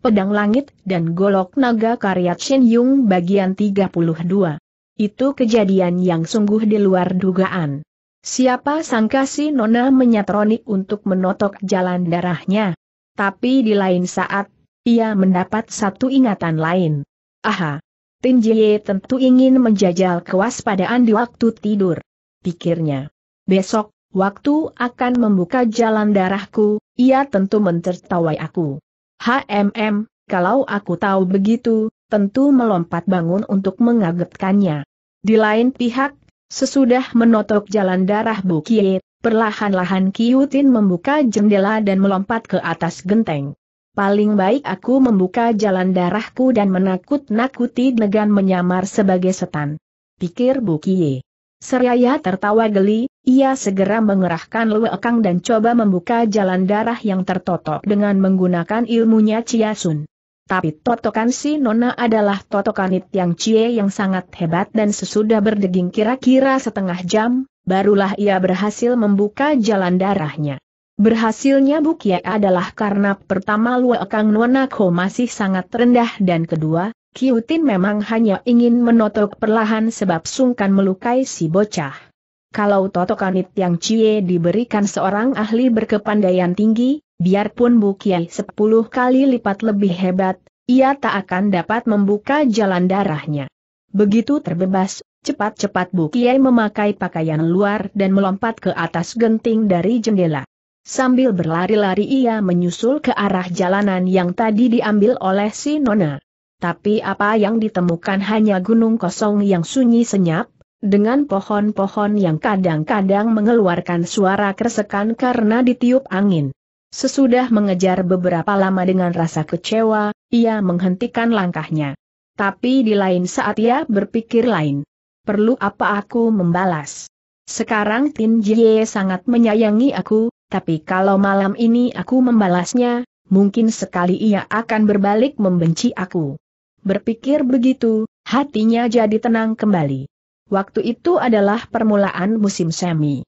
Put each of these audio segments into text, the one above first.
Pedang Langit dan Golok Naga karya Chin Yung bagian 32. Itu kejadian yang sungguh di luar dugaan. Siapa sangka si Nona menyatroni untuk menotok jalan darahnya. Tapi di lain saat, ia mendapat satu ingatan lain. Aha! Tin Jie tentu ingin menjajal kewaspadaan di waktu tidur. Pikirnya. Besok, waktu akan membuka jalan darahku, ia tentu mentertawai aku. HMM, kalau aku tahu begitu, tentu melompat bangun untuk mengagetkannya. Di lain pihak, sesudah menotok jalan darah Bukie, perlahan-lahan Kiutin membuka jendela dan melompat ke atas genteng. Paling baik aku membuka jalan darahku dan menakut-nakuti dengan menyamar sebagai setan. Pikir Bukie. Seraya tertawa geli, ia segera mengerahkan luekang dan coba membuka jalan darah yang tertotok dengan menggunakan ilmunya Ciasun. Tapi totokan si Nona adalah totokanit Yang Cie yang sangat hebat dan sesudah berdeging kira-kira setengah jam, barulah ia berhasil membuka jalan darahnya. Berhasilnya Bukia adalah karena pertama Luekang Nona Ko masih sangat rendah dan kedua, Kiutin memang hanya ingin menotok perlahan sebab sungkan melukai si bocah. Kalau totokanit yang cie diberikan seorang ahli berkepandaian tinggi, biarpun Bukiai sepuluh kali lipat lebih hebat, ia tak akan dapat membuka jalan darahnya. Begitu terbebas, cepat-cepat Bukiai memakai pakaian luar dan melompat ke atas genting dari jendela. Sambil berlari-lari ia menyusul ke arah jalanan yang tadi diambil oleh si Nona tapi apa yang ditemukan hanya gunung kosong yang sunyi senyap, dengan pohon-pohon yang kadang-kadang mengeluarkan suara kersekan karena ditiup angin. Sesudah mengejar beberapa lama dengan rasa kecewa, ia menghentikan langkahnya. Tapi di lain saat ia berpikir lain. Perlu apa aku membalas? Sekarang Tin Jie sangat menyayangi aku, tapi kalau malam ini aku membalasnya, mungkin sekali ia akan berbalik membenci aku. Berpikir begitu, hatinya jadi tenang kembali. Waktu itu adalah permulaan musim semi.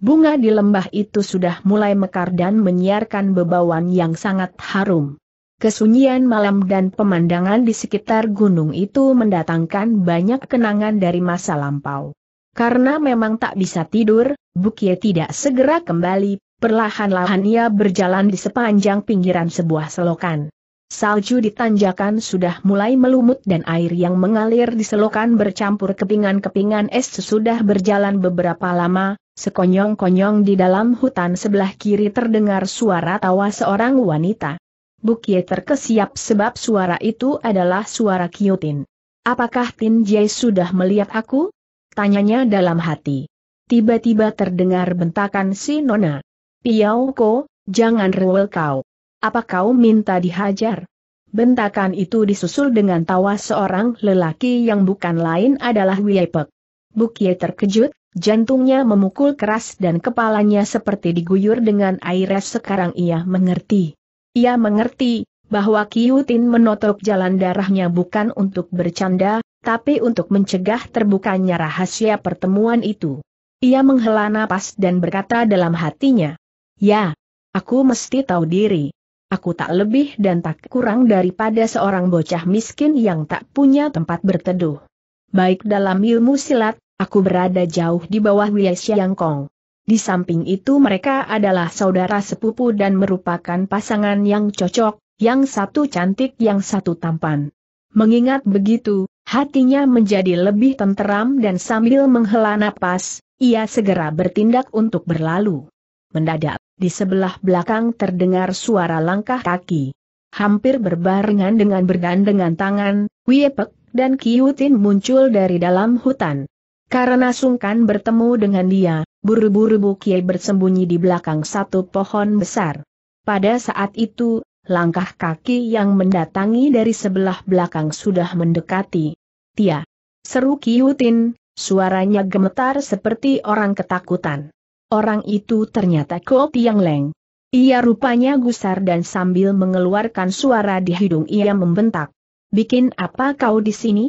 Bunga di lembah itu sudah mulai mekar dan menyiarkan bebawan yang sangat harum. Kesunyian malam dan pemandangan di sekitar gunung itu mendatangkan banyak kenangan dari masa lampau. Karena memang tak bisa tidur, Bukie tidak segera kembali, perlahan-lahan ia berjalan di sepanjang pinggiran sebuah selokan. Salju di tanjakan sudah mulai melumut dan air yang mengalir di selokan bercampur kepingan-kepingan es Sudah berjalan beberapa lama, sekonyong-konyong di dalam hutan sebelah kiri terdengar suara tawa seorang wanita. Bukie terkesiap sebab suara itu adalah suara Kyotin. Apakah Tin Jai sudah melihat aku? Tanyanya dalam hati. Tiba-tiba terdengar bentakan si Nona. Piau Ko, jangan rewel kau. Apa kau minta dihajar? Bentakan itu disusul dengan tawa seorang lelaki yang bukan lain adalah Wiepek. Bukie terkejut, jantungnya memukul keras dan kepalanya seperti diguyur dengan air es sekarang ia mengerti. Ia mengerti, bahwa Kiutin menotok jalan darahnya bukan untuk bercanda, tapi untuk mencegah terbukanya rahasia pertemuan itu. Ia menghela napas dan berkata dalam hatinya, Ya, aku mesti tahu diri. Aku tak lebih dan tak kurang daripada seorang bocah miskin yang tak punya tempat berteduh. Baik dalam ilmu silat, aku berada jauh di bawah Wei Kong. Di samping itu mereka adalah saudara sepupu dan merupakan pasangan yang cocok, yang satu cantik yang satu tampan. Mengingat begitu, hatinya menjadi lebih tenteram dan sambil menghela napas, ia segera bertindak untuk berlalu. Mendadak, di sebelah belakang terdengar suara langkah kaki. Hampir berbarengan dengan bergandengan tangan, Wiepek dan Kiutin muncul dari dalam hutan. Karena sungkan bertemu dengan dia, buru-buru Bukie bersembunyi di belakang satu pohon besar. Pada saat itu, langkah kaki yang mendatangi dari sebelah belakang sudah mendekati. Tia! Seru Kiutin, suaranya gemetar seperti orang ketakutan. Orang itu ternyata Ko Tiang Leng. Ia rupanya gusar dan sambil mengeluarkan suara di hidung ia membentak. Bikin apa kau di sini?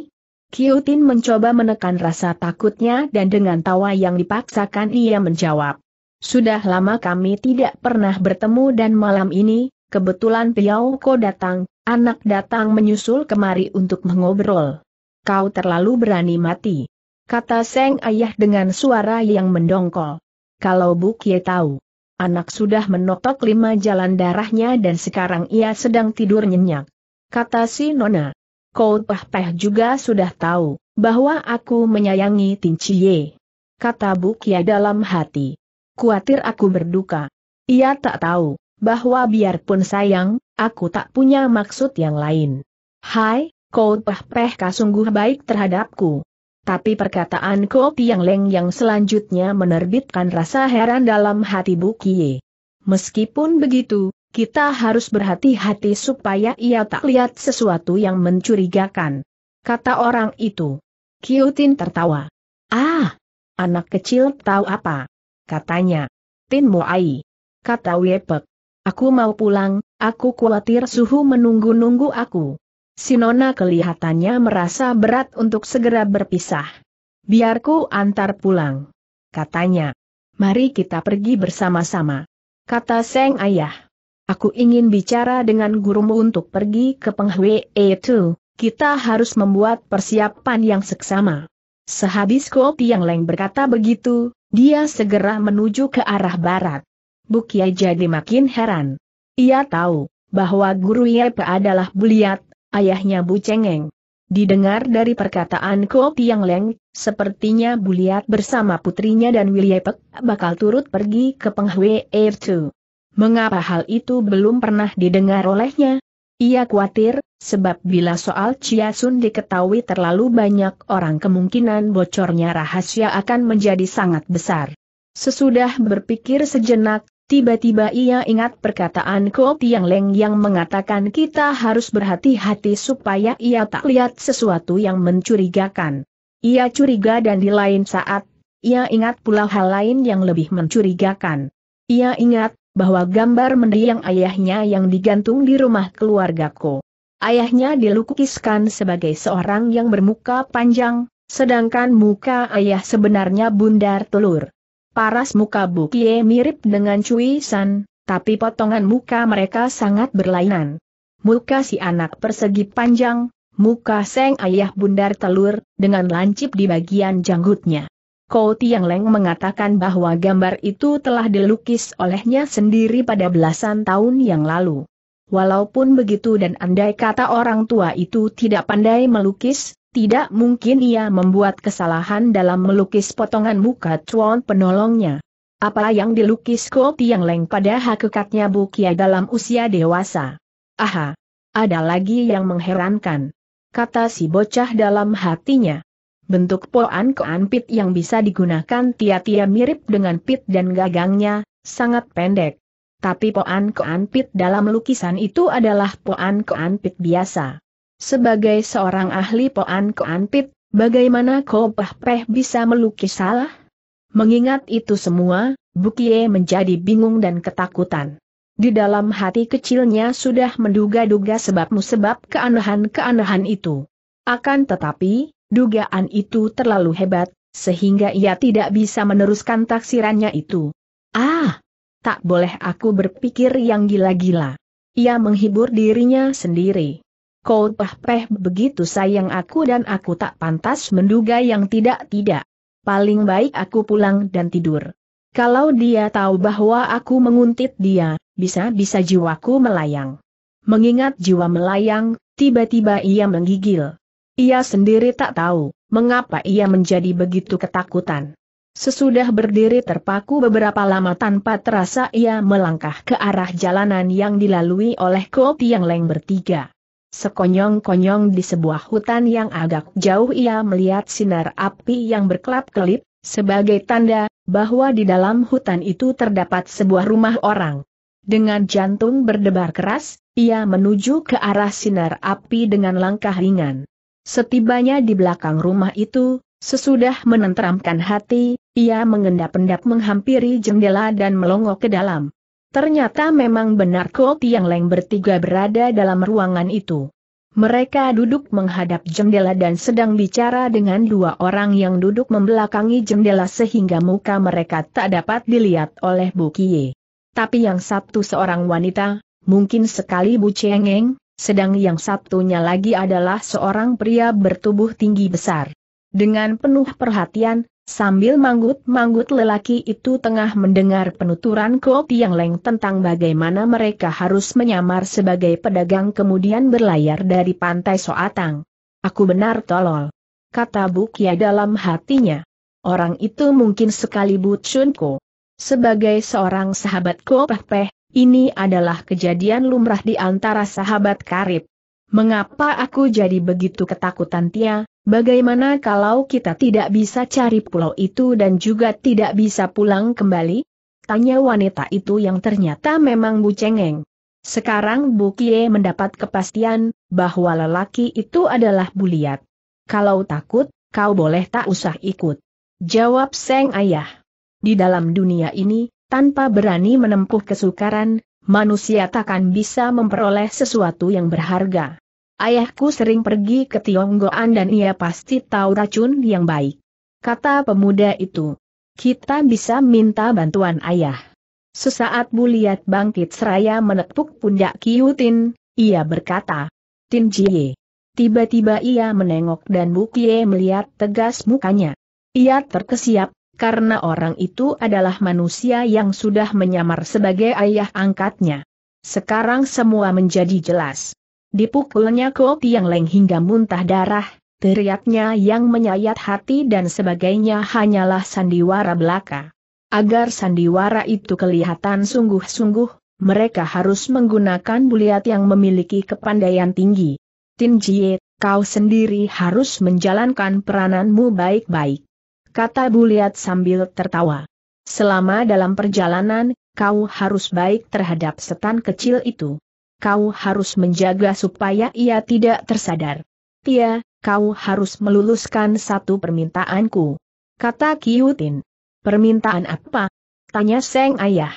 Tin mencoba menekan rasa takutnya dan dengan tawa yang dipaksakan ia menjawab. Sudah lama kami tidak pernah bertemu dan malam ini, kebetulan Piao Ko datang, anak datang menyusul kemari untuk mengobrol. Kau terlalu berani mati. Kata Seng Ayah dengan suara yang mendongkol kalau Kie tahu. Anak sudah menotok lima jalan darahnya dan sekarang ia sedang tidur nyenyak. Kata si Nona. Kau Peh Peh juga sudah tahu, bahwa aku menyayangi Tin Chie. Kata Kie dalam hati. Kuatir aku berduka. Ia tak tahu, bahwa biarpun sayang, aku tak punya maksud yang lain. Hai, Kau Peh Peh sungguh baik terhadapku. Tapi perkataan Ko Tiang Leng yang selanjutnya menerbitkan rasa heran dalam hati Bu Kie. Meskipun begitu, kita harus berhati-hati supaya ia tak lihat sesuatu yang mencurigakan. Kata orang itu. Kiutin tertawa. Ah, anak kecil tahu apa? Katanya. Tin Moai. Kata Wepek. Aku mau pulang, aku khawatir suhu menunggu-nunggu aku. Sinona kelihatannya merasa berat untuk segera berpisah. Biarku antar pulang. Katanya. Mari kita pergi bersama-sama. Kata Seng Ayah. Aku ingin bicara dengan gurumu untuk pergi ke Penghwe itu. Kita harus membuat persiapan yang seksama. Sehabis Kopi Yang Leng berkata begitu, dia segera menuju ke arah barat. Bukia jadi makin heran. Ia tahu bahwa guru Yepa adalah buliat ayahnya Bu Cengeng. Didengar dari perkataan Ko Tiang Leng, sepertinya Buliat bersama putrinya dan Wiliepek bakal turut pergi ke Penghwe Ertu. Mengapa hal itu belum pernah didengar olehnya? Ia khawatir, sebab bila soal Chia Sun diketahui terlalu banyak orang kemungkinan bocornya rahasia akan menjadi sangat besar. Sesudah berpikir sejenak, Tiba-tiba ia ingat perkataan Ko Tiang Leng yang mengatakan kita harus berhati-hati supaya ia tak lihat sesuatu yang mencurigakan. Ia curiga dan di lain saat, ia ingat pula hal lain yang lebih mencurigakan. Ia ingat bahwa gambar mendiang ayahnya yang digantung di rumah keluarga Ko. Ayahnya dilukiskan sebagai seorang yang bermuka panjang, sedangkan muka ayah sebenarnya bundar telur. Paras muka Bukie mirip dengan Cui San, tapi potongan muka mereka sangat berlainan. Muka si anak persegi panjang, muka seng ayah bundar telur, dengan lancip di bagian janggutnya. Kou Tiang Leng mengatakan bahwa gambar itu telah dilukis olehnya sendiri pada belasan tahun yang lalu. Walaupun begitu dan andai kata orang tua itu tidak pandai melukis, tidak mungkin ia membuat kesalahan dalam melukis potongan muka Chuan penolongnya. Apa yang dilukis Ko Tiang Leng pada hakikatnya Bukia dalam usia dewasa. Aha! Ada lagi yang mengherankan. Kata si bocah dalam hatinya. Bentuk poan koan pit yang bisa digunakan tia-tia mirip dengan pit dan gagangnya, sangat pendek. Tapi poan koan pit dalam lukisan itu adalah poan koan pit biasa. Sebagai seorang ahli Poan keantit, bagaimana kau Pah Peh bisa melukis salah? Mengingat itu semua, Bukie menjadi bingung dan ketakutan. Di dalam hati kecilnya sudah menduga-duga sebab-musebab keanehan-keanehan itu. Akan tetapi, dugaan itu terlalu hebat, sehingga ia tidak bisa meneruskan taksirannya itu. Ah! Tak boleh aku berpikir yang gila-gila. Ia menghibur dirinya sendiri kau peh begitu sayang aku dan aku tak pantas menduga yang tidak-tidak. Paling baik aku pulang dan tidur. Kalau dia tahu bahwa aku menguntit dia, bisa-bisa jiwaku melayang. Mengingat jiwa melayang, tiba-tiba ia menggigil. Ia sendiri tak tahu, mengapa ia menjadi begitu ketakutan. Sesudah berdiri terpaku beberapa lama tanpa terasa ia melangkah ke arah jalanan yang dilalui oleh kopi yang Leng bertiga. Sekonyong-konyong di sebuah hutan yang agak jauh ia melihat sinar api yang berkelap-kelip, sebagai tanda bahwa di dalam hutan itu terdapat sebuah rumah orang. Dengan jantung berdebar keras, ia menuju ke arah sinar api dengan langkah ringan. Setibanya di belakang rumah itu, sesudah menenteramkan hati, ia mengendap-endap menghampiri jendela dan melongok ke dalam. Ternyata memang benar Ko Tiang Leng bertiga berada dalam ruangan itu. Mereka duduk menghadap jendela dan sedang bicara dengan dua orang yang duduk membelakangi jendela sehingga muka mereka tak dapat dilihat oleh Bu Kie. Tapi yang satu seorang wanita, mungkin sekali Bu cengeng, sedang yang satunya lagi adalah seorang pria bertubuh tinggi besar. Dengan penuh perhatian, Sambil manggut-manggut lelaki itu tengah mendengar penuturan Ko Tiang Leng tentang bagaimana mereka harus menyamar sebagai pedagang kemudian berlayar dari pantai Soatang. Aku benar tolol. Kata Bukia dalam hatinya. Orang itu mungkin sekali Bu Chun Ko. Sebagai seorang sahabat Ko Peh Peh, ini adalah kejadian lumrah di antara sahabat karib. Mengapa aku jadi begitu ketakutan Tia? Bagaimana kalau kita tidak bisa cari pulau itu dan juga tidak bisa pulang kembali? Tanya wanita itu yang ternyata memang Bu Cengeng. Sekarang Bu Kie mendapat kepastian, bahwa lelaki itu adalah Buliat. Kalau takut, kau boleh tak usah ikut. Jawab Seng Ayah. Di dalam dunia ini, tanpa berani menempuh kesukaran, manusia takkan bisa memperoleh sesuatu yang berharga. Ayahku sering pergi ke Tionggoan dan ia pasti tahu racun yang baik. Kata pemuda itu. Kita bisa minta bantuan ayah. Sesaat Buliat bangkit seraya menepuk pundak kiyutin, ia berkata. Tin Jie. Tiba-tiba ia menengok dan Bukie melihat tegas mukanya. Ia terkesiap, karena orang itu adalah manusia yang sudah menyamar sebagai ayah angkatnya. Sekarang semua menjadi jelas. Dipukulnya Ko Tiang Leng hingga muntah darah, teriaknya yang menyayat hati dan sebagainya hanyalah sandiwara belaka. Agar sandiwara itu kelihatan sungguh-sungguh, mereka harus menggunakan buliat yang memiliki kepandaian tinggi. Tin Jie, kau sendiri harus menjalankan perananmu baik-baik. Kata Buliat sambil tertawa. Selama dalam perjalanan, kau harus baik terhadap setan kecil itu kau harus menjaga supaya ia tidak tersadar. Tia, kau harus meluluskan satu permintaanku. Kata Kiutin. Permintaan apa? Tanya Seng Ayah.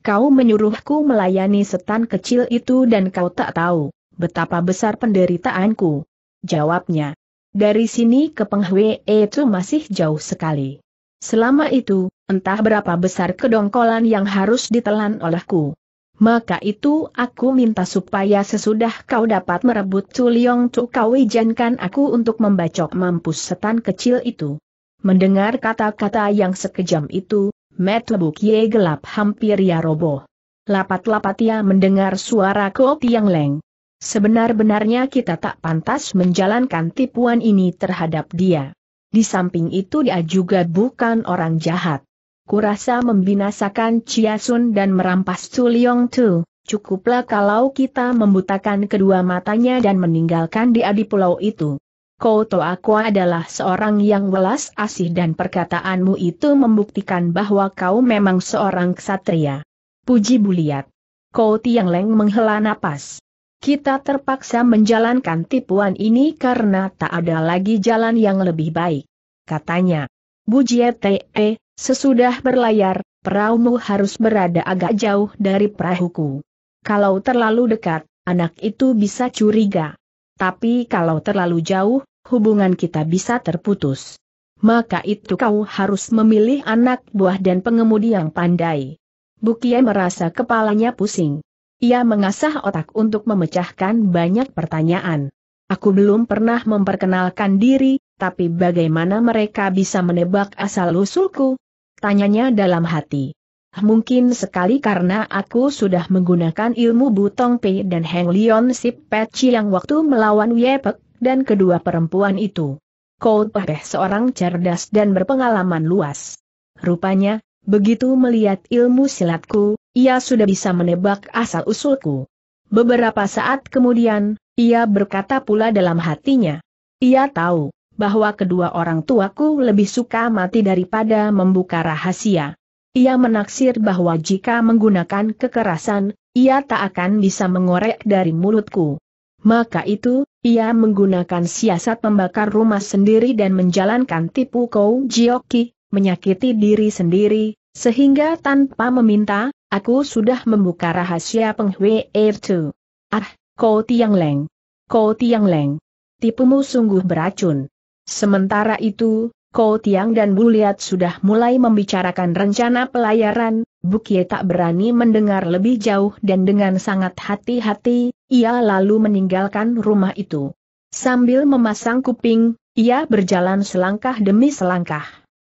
Kau menyuruhku melayani setan kecil itu dan kau tak tahu betapa besar penderitaanku. Jawabnya. Dari sini ke Penghwe itu masih jauh sekali. Selama itu, entah berapa besar kedongkolan yang harus ditelan olehku maka itu aku minta supaya sesudah kau dapat merebut Culiong Tu kau izinkan aku untuk membacok mampus setan kecil itu. Mendengar kata-kata yang sekejam itu, Metlebu Kie gelap hampir ya roboh. Lapat-lapat ia mendengar suara Ko Tiang Leng. Sebenar-benarnya kita tak pantas menjalankan tipuan ini terhadap dia. Di samping itu dia juga bukan orang jahat kurasa membinasakan Chia Sun dan merampas Suliong Tu. Cukuplah kalau kita membutakan kedua matanya dan meninggalkan dia di pulau itu. Koto aku adalah seorang yang welas asih dan perkataanmu itu membuktikan bahwa kau memang seorang ksatria. Puji Buliat. Kau Tiang Leng menghela napas. Kita terpaksa menjalankan tipuan ini karena tak ada lagi jalan yang lebih baik. Katanya. Bujie Te, Sesudah berlayar, perahumu harus berada agak jauh dari perahuku. Kalau terlalu dekat, anak itu bisa curiga. Tapi kalau terlalu jauh, hubungan kita bisa terputus. Maka itu kau harus memilih anak buah dan pengemudi yang pandai. Bukie merasa kepalanya pusing. Ia mengasah otak untuk memecahkan banyak pertanyaan. Aku belum pernah memperkenalkan diri, tapi bagaimana mereka bisa menebak asal-usulku? Tanyanya dalam hati. Ah, mungkin sekali karena aku sudah menggunakan ilmu Butong Pei dan Heng Leon Sip Peci yang waktu melawan Yepek, dan kedua perempuan itu. Kau Peh seorang cerdas dan berpengalaman luas. Rupanya, begitu melihat ilmu silatku, ia sudah bisa menebak asal-usulku. Beberapa saat kemudian, ia berkata pula dalam hatinya. Ia tahu, bahwa kedua orang tuaku lebih suka mati daripada membuka rahasia. Ia menaksir bahwa jika menggunakan kekerasan, ia tak akan bisa mengorek dari mulutku. Maka itu, ia menggunakan siasat membakar rumah sendiri dan menjalankan tipu kau jioki, menyakiti diri sendiri, sehingga tanpa meminta, aku sudah membuka rahasia penghui itu. Ah, kau tiang leng. Kau tiang leng. Tipumu sungguh beracun. Sementara itu, Ko Tiang dan Bu Liat sudah mulai membicarakan rencana pelayaran, Bukie tak berani mendengar lebih jauh dan dengan sangat hati-hati, ia lalu meninggalkan rumah itu. Sambil memasang kuping, ia berjalan selangkah demi selangkah.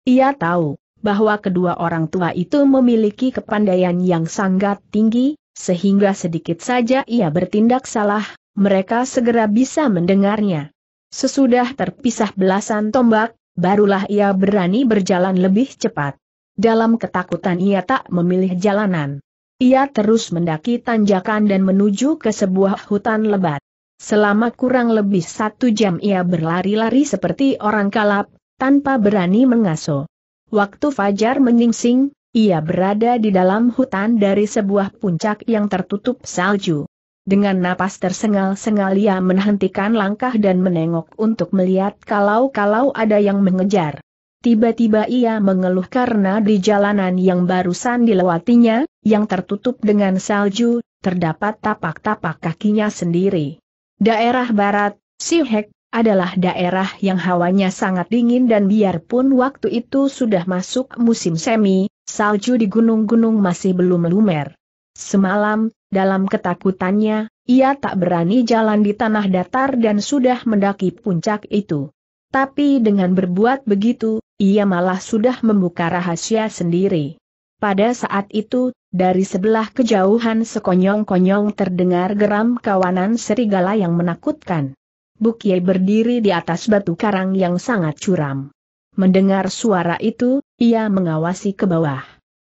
Ia tahu bahwa kedua orang tua itu memiliki kepandaian yang sangat tinggi, sehingga sedikit saja ia bertindak salah, mereka segera bisa mendengarnya. Sesudah terpisah belasan tombak, barulah ia berani berjalan lebih cepat. Dalam ketakutan ia tak memilih jalanan. Ia terus mendaki tanjakan dan menuju ke sebuah hutan lebat. Selama kurang lebih satu jam ia berlari-lari seperti orang kalap, tanpa berani mengaso. Waktu fajar menyingsing, ia berada di dalam hutan dari sebuah puncak yang tertutup salju. Dengan napas tersengal-sengal ia menghentikan langkah dan menengok untuk melihat kalau-kalau ada yang mengejar. Tiba-tiba ia mengeluh karena di jalanan yang barusan dilewatinya, yang tertutup dengan salju, terdapat tapak-tapak kakinya sendiri. Daerah barat, Sihek, adalah daerah yang hawanya sangat dingin dan biarpun waktu itu sudah masuk musim semi, salju di gunung-gunung masih belum lumer. Semalam, dalam ketakutannya, ia tak berani jalan di tanah datar dan sudah mendaki puncak itu. Tapi dengan berbuat begitu, ia malah sudah membuka rahasia sendiri. Pada saat itu, dari sebelah kejauhan sekonyong-konyong terdengar geram kawanan serigala yang menakutkan. Bukie berdiri di atas batu karang yang sangat curam. Mendengar suara itu, ia mengawasi ke bawah.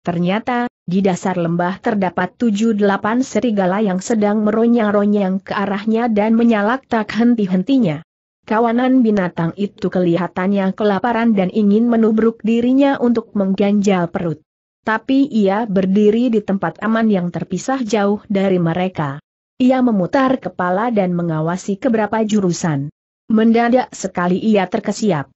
Ternyata, di dasar lembah terdapat tujuh delapan serigala yang sedang meronyang-ronyang ke arahnya dan menyalak tak henti-hentinya. Kawanan binatang itu kelihatannya kelaparan dan ingin menubruk dirinya untuk mengganjal perut. Tapi ia berdiri di tempat aman yang terpisah jauh dari mereka. Ia memutar kepala dan mengawasi keberapa jurusan. Mendadak sekali ia terkesiap.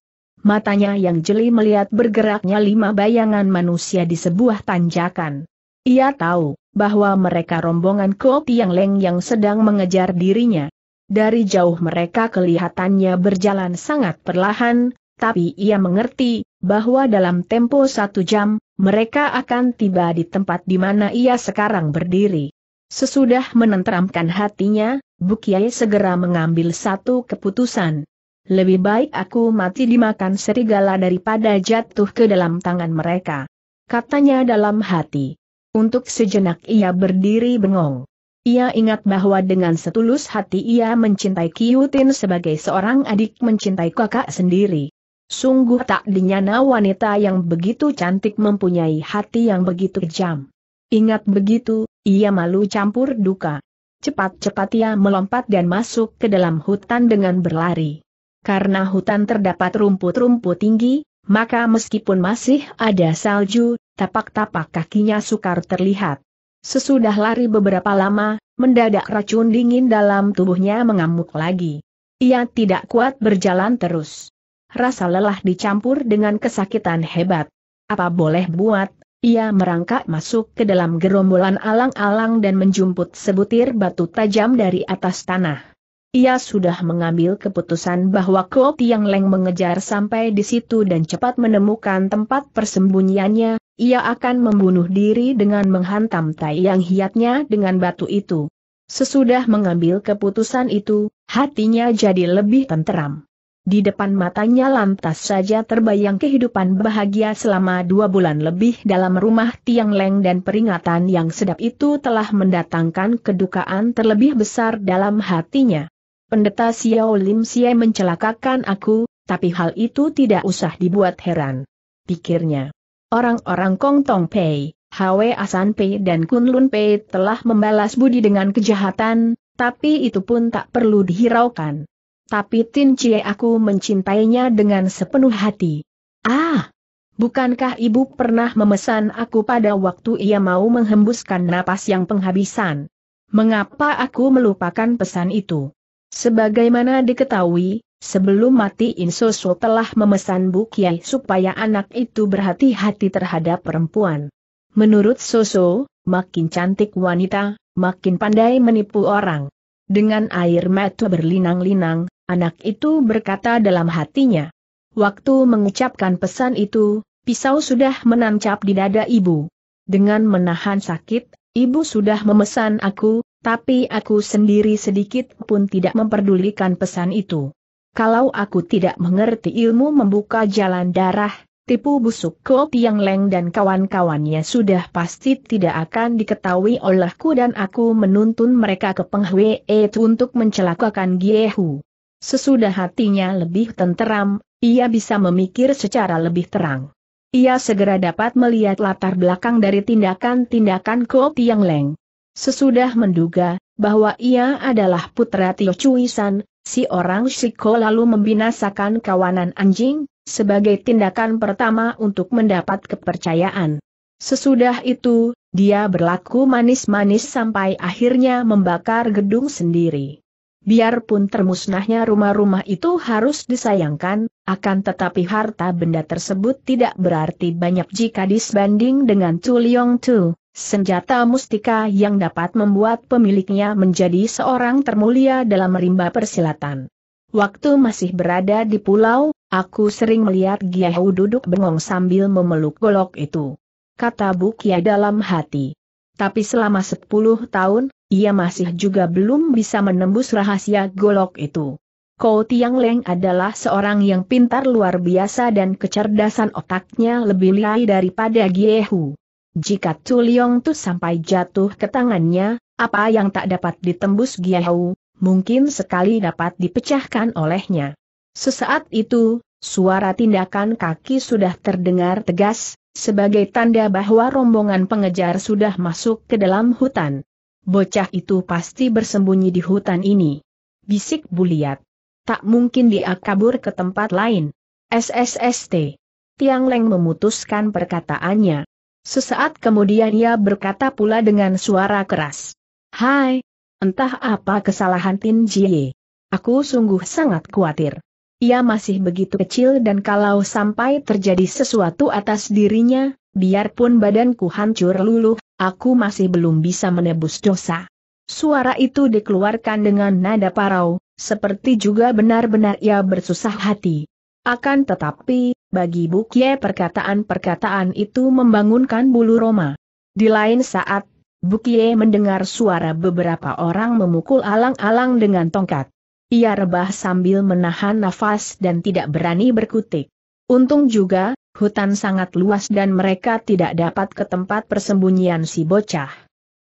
Matanya yang jeli melihat bergeraknya lima bayangan manusia di sebuah tanjakan. Ia tahu bahwa mereka rombongan kopi yang Leng yang sedang mengejar dirinya. Dari jauh mereka kelihatannya berjalan sangat perlahan, tapi ia mengerti bahwa dalam tempo satu jam, mereka akan tiba di tempat di mana ia sekarang berdiri. Sesudah menenteramkan hatinya, Bukiai segera mengambil satu keputusan. Lebih baik aku mati dimakan serigala daripada jatuh ke dalam tangan mereka. Katanya dalam hati. Untuk sejenak ia berdiri bengong. Ia ingat bahwa dengan setulus hati ia mencintai Kiyutin sebagai seorang adik mencintai kakak sendiri. Sungguh tak dinyana wanita yang begitu cantik mempunyai hati yang begitu kejam. Ingat begitu, ia malu campur duka. Cepat-cepat ia melompat dan masuk ke dalam hutan dengan berlari. Karena hutan terdapat rumput-rumput tinggi, maka meskipun masih ada salju, tapak-tapak kakinya sukar terlihat. Sesudah lari beberapa lama, mendadak racun dingin dalam tubuhnya mengamuk lagi. Ia tidak kuat berjalan terus. Rasa lelah dicampur dengan kesakitan hebat. Apa boleh buat, ia merangkak masuk ke dalam gerombolan alang-alang dan menjumput sebutir batu tajam dari atas tanah. Ia sudah mengambil keputusan bahwa Ko Tiang Leng mengejar sampai di situ dan cepat menemukan tempat persembunyiannya, ia akan membunuh diri dengan menghantam tai yang hiatnya dengan batu itu. Sesudah mengambil keputusan itu, hatinya jadi lebih tenteram. Di depan matanya lantas saja terbayang kehidupan bahagia selama dua bulan lebih dalam rumah Tiang Leng dan peringatan yang sedap itu telah mendatangkan kedukaan terlebih besar dalam hatinya. Pendeta Xiao Lim Xie mencelakakan aku, tapi hal itu tidak usah dibuat heran. Pikirnya. Orang-orang Kong Tong Pei, Hwe Asan Pei dan Kun Lun Pei telah membalas budi dengan kejahatan, tapi itu pun tak perlu dihiraukan. Tapi Tin Chie aku mencintainya dengan sepenuh hati. Ah! Bukankah ibu pernah memesan aku pada waktu ia mau menghembuskan napas yang penghabisan? Mengapa aku melupakan pesan itu? Sebagaimana diketahui, Sebelum mati Insoso telah memesan Bu Kiai supaya anak itu berhati-hati terhadap perempuan. Menurut Soso, makin cantik wanita, makin pandai menipu orang. Dengan air mata berlinang-linang, anak itu berkata dalam hatinya. Waktu mengucapkan pesan itu, pisau sudah menancap di dada ibu. Dengan menahan sakit, ibu sudah memesan aku, tapi aku sendiri sedikit pun tidak memperdulikan pesan itu. Kalau aku tidak mengerti ilmu membuka jalan darah, tipu busuk Ko Yang Leng dan kawan-kawannya sudah pasti tidak akan diketahui olehku dan aku menuntun mereka ke penghwe itu untuk mencelakakan Giehu. Sesudah hatinya lebih tenteram, ia bisa memikir secara lebih terang. Ia segera dapat melihat latar belakang dari tindakan-tindakan Ko Yang Leng. Sesudah menduga bahwa ia adalah putra Tio Cui San, Si orang Shiko lalu membinasakan kawanan anjing, sebagai tindakan pertama untuk mendapat kepercayaan. Sesudah itu, dia berlaku manis-manis sampai akhirnya membakar gedung sendiri. Biarpun termusnahnya rumah-rumah itu harus disayangkan, akan tetapi harta benda tersebut tidak berarti banyak jika disbanding dengan Tu Liong Tu. Senjata mustika yang dapat membuat pemiliknya menjadi seorang termulia dalam rimba persilatan. Waktu masih berada di pulau, aku sering melihat Giahu duduk bengong sambil memeluk golok itu. Kata Bukia dalam hati. Tapi selama 10 tahun, ia masih juga belum bisa menembus rahasia golok itu. Kau Tiang Leng adalah seorang yang pintar luar biasa dan kecerdasan otaknya lebih liai daripada Giehu. Jika Tuliong Tu sampai jatuh ke tangannya, apa yang tak dapat ditembus Giao, mungkin sekali dapat dipecahkan olehnya. Sesaat itu, suara tindakan kaki sudah terdengar tegas, sebagai tanda bahwa rombongan pengejar sudah masuk ke dalam hutan. Bocah itu pasti bersembunyi di hutan ini. Bisik Buliat. Tak mungkin dia kabur ke tempat lain. SSST. Tiang Leng memutuskan perkataannya. Sesaat kemudian ia berkata pula dengan suara keras. Hai, entah apa kesalahan Tin Jie. Aku sungguh sangat khawatir. Ia masih begitu kecil dan kalau sampai terjadi sesuatu atas dirinya, biarpun badanku hancur luluh, aku masih belum bisa menebus dosa. Suara itu dikeluarkan dengan nada parau, seperti juga benar-benar ia bersusah hati. Akan tetapi, bagi Bukye perkataan-perkataan itu membangunkan bulu Roma. Di lain saat, Bukye mendengar suara beberapa orang memukul alang-alang dengan tongkat. Ia rebah sambil menahan nafas dan tidak berani berkutik. Untung juga, hutan sangat luas dan mereka tidak dapat ke tempat persembunyian si bocah.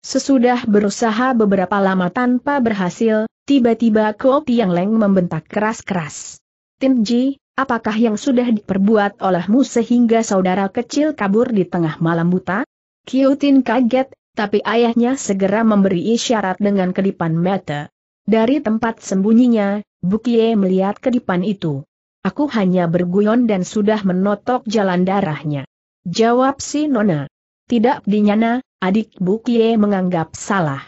Sesudah berusaha beberapa lama tanpa berhasil, tiba-tiba Ko Tiang Leng membentak keras-keras. Tinji, Apakah yang sudah diperbuat olehmu sehingga saudara kecil kabur di tengah malam buta? Kiutin kaget, tapi ayahnya segera memberi isyarat dengan kedipan mata. Dari tempat sembunyinya, Bukie melihat kedipan itu. Aku hanya berguyon dan sudah menotok jalan darahnya. Jawab si Nona. Tidak dinyana, adik Bukie menganggap salah.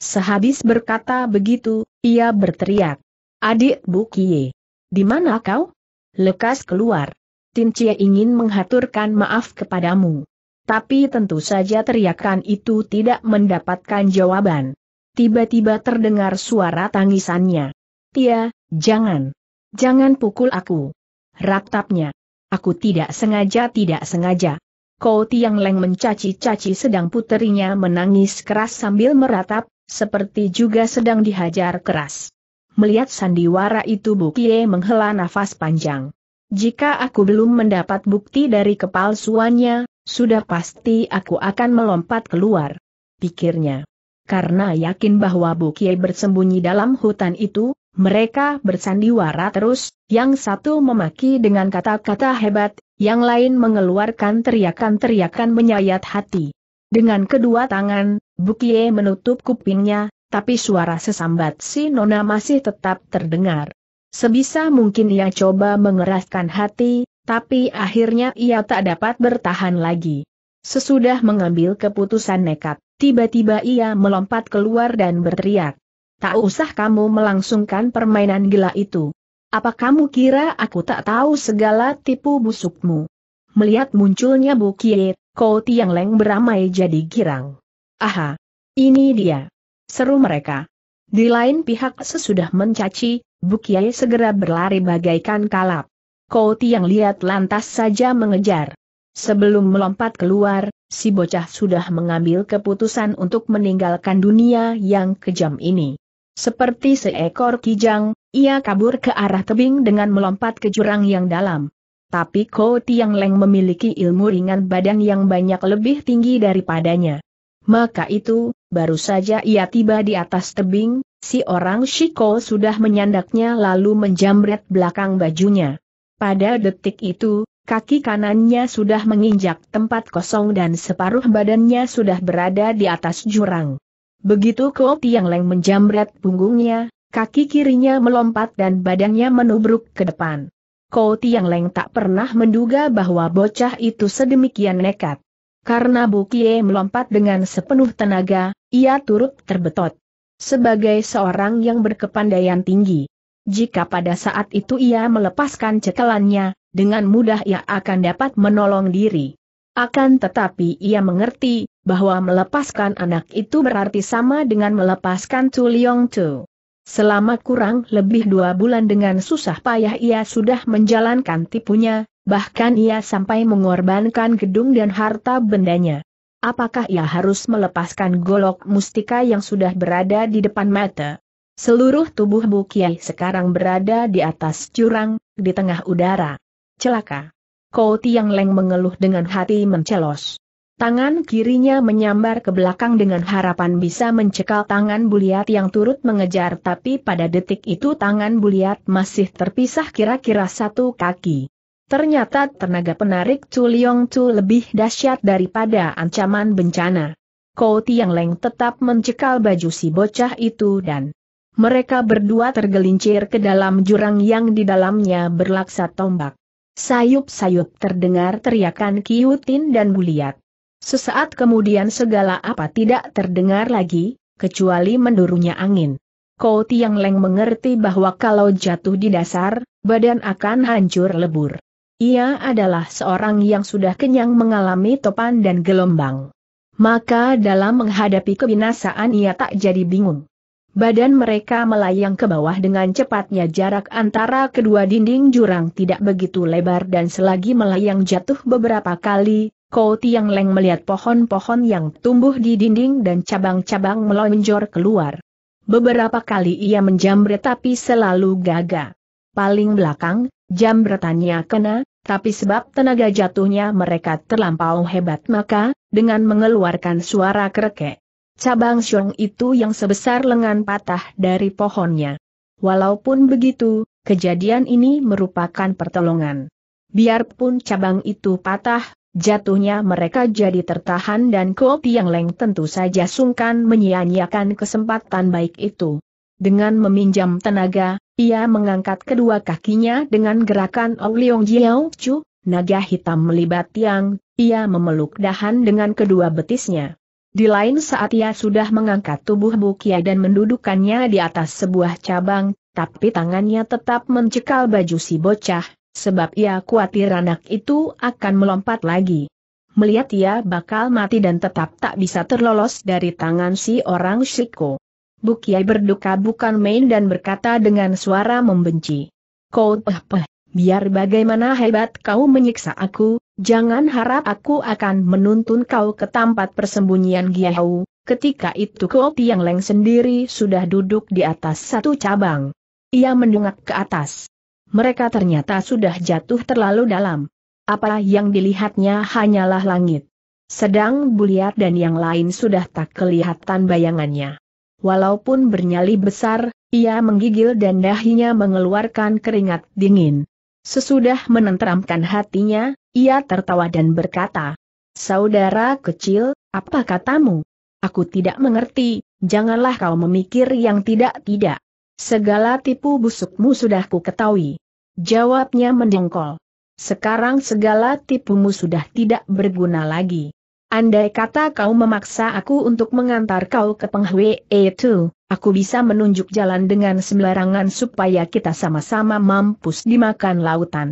Sehabis berkata begitu, ia berteriak. Adik Bukie, di mana kau? lekas keluar. Tin Chie ingin menghaturkan maaf kepadamu. Tapi tentu saja teriakan itu tidak mendapatkan jawaban. Tiba-tiba terdengar suara tangisannya. Tia, jangan. Jangan pukul aku. Raktapnya. Aku tidak sengaja tidak sengaja. Kau Tiang Leng mencaci-caci sedang puterinya menangis keras sambil meratap, seperti juga sedang dihajar keras. Melihat sandiwara itu Bukie menghela nafas panjang. Jika aku belum mendapat bukti dari kepalsuannya, sudah pasti aku akan melompat keluar. Pikirnya. Karena yakin bahwa Bukie bersembunyi dalam hutan itu, mereka bersandiwara terus, yang satu memaki dengan kata-kata hebat, yang lain mengeluarkan teriakan-teriakan menyayat hati. Dengan kedua tangan, Bukie menutup kupingnya, tapi suara sesambat si Nona masih tetap terdengar. Sebisa mungkin ia coba mengeraskan hati, tapi akhirnya ia tak dapat bertahan lagi. Sesudah mengambil keputusan nekat, tiba-tiba ia melompat keluar dan berteriak. Tak usah kamu melangsungkan permainan gila itu. Apa kamu kira aku tak tahu segala tipu busukmu? Melihat munculnya Kiet, Kau Tiang Leng beramai jadi girang. Aha! Ini dia. Seru mereka. Di lain pihak sesudah mencaci, Bukiai segera berlari bagaikan kalap. Koti yang lihat lantas saja mengejar. Sebelum melompat keluar, si bocah sudah mengambil keputusan untuk meninggalkan dunia yang kejam ini. Seperti seekor kijang, ia kabur ke arah tebing dengan melompat ke jurang yang dalam. Tapi Ko Tiang Leng memiliki ilmu ringan badan yang banyak lebih tinggi daripadanya. Maka itu, Baru saja ia tiba di atas tebing, si orang Shiko sudah menyandaknya lalu menjamret belakang bajunya. Pada detik itu, kaki kanannya sudah menginjak tempat kosong dan separuh badannya sudah berada di atas jurang. Begitu Ko Tiang Leng menjamret punggungnya, kaki kirinya melompat dan badannya menubruk ke depan. Ko Tiang Leng tak pernah menduga bahwa bocah itu sedemikian nekat. Karena Bukie melompat dengan sepenuh tenaga, ia turut terbetot. Sebagai seorang yang berkepandaian tinggi, jika pada saat itu ia melepaskan cekelannya, dengan mudah ia akan dapat menolong diri. Akan tetapi ia mengerti, bahwa melepaskan anak itu berarti sama dengan melepaskan Tu Leong Tu. Selama kurang lebih dua bulan dengan susah payah ia sudah menjalankan tipunya, Bahkan ia sampai mengorbankan gedung dan harta bendanya. Apakah ia harus melepaskan golok mustika yang sudah berada di depan mata? Seluruh tubuh Bu sekarang berada di atas curang, di tengah udara. Celaka. Kau yang Leng mengeluh dengan hati mencelos. Tangan kirinya menyambar ke belakang dengan harapan bisa mencekal tangan Buliat yang turut mengejar tapi pada detik itu tangan Buliat masih terpisah kira-kira satu kaki. Ternyata tenaga penarik Chu Liong Chu lebih dahsyat daripada ancaman bencana. Kau Tiang Leng tetap mencekal baju si bocah itu dan mereka berdua tergelincir ke dalam jurang yang di dalamnya berlaksa tombak. Sayup-sayup terdengar teriakan Kiutin dan Buliat. Sesaat kemudian segala apa tidak terdengar lagi, kecuali mendurunya angin. Kau Tiang Leng mengerti bahwa kalau jatuh di dasar, badan akan hancur lebur. Ia adalah seorang yang sudah kenyang mengalami topan dan gelombang. Maka dalam menghadapi kebinasaan ia tak jadi bingung. Badan mereka melayang ke bawah dengan cepatnya jarak antara kedua dinding jurang tidak begitu lebar dan selagi melayang jatuh beberapa kali, Kau Tiang Leng melihat pohon-pohon yang tumbuh di dinding dan cabang-cabang melonjor keluar. Beberapa kali ia menjamret tapi selalu gagal. Paling belakang, jambretannya kena, tapi sebab tenaga jatuhnya mereka terlampau hebat maka, dengan mengeluarkan suara kerekek, cabang syong itu yang sebesar lengan patah dari pohonnya. Walaupun begitu, kejadian ini merupakan pertolongan. Biarpun cabang itu patah, jatuhnya mereka jadi tertahan dan kopi yang Leng tentu saja sungkan menyia-nyiakan kesempatan baik itu. Dengan meminjam tenaga, ia mengangkat kedua kakinya dengan gerakan O Leong Jiao Chu, naga hitam melibat tiang, ia memeluk dahan dengan kedua betisnya. Di lain saat ia sudah mengangkat tubuh Bukia dan mendudukannya di atas sebuah cabang, tapi tangannya tetap mencekal baju si bocah, sebab ia khawatir anak itu akan melompat lagi. Melihat ia bakal mati dan tetap tak bisa terlolos dari tangan si orang Shiko. Bukiai berduka bukan main dan berkata dengan suara membenci. Kau peh peh, biar bagaimana hebat kau menyiksa aku, jangan harap aku akan menuntun kau ke tempat persembunyian Giau. Ketika itu Kau Tiang Leng sendiri sudah duduk di atas satu cabang. Ia mendongak ke atas. Mereka ternyata sudah jatuh terlalu dalam. Apa yang dilihatnya hanyalah langit. Sedang Buliat dan yang lain sudah tak kelihatan bayangannya. Walaupun bernyali besar, ia menggigil dan dahinya mengeluarkan keringat dingin. Sesudah menenteramkan hatinya, ia tertawa dan berkata, Saudara kecil, apa katamu? Aku tidak mengerti, janganlah kau memikir yang tidak-tidak. Segala tipu busukmu sudah ku ketahui. Jawabnya mendengkol. Sekarang segala tipumu sudah tidak berguna lagi. Andai kata kau memaksa aku untuk mengantar kau ke penghwe itu, aku bisa menunjuk jalan dengan sembarangan supaya kita sama-sama mampus dimakan lautan.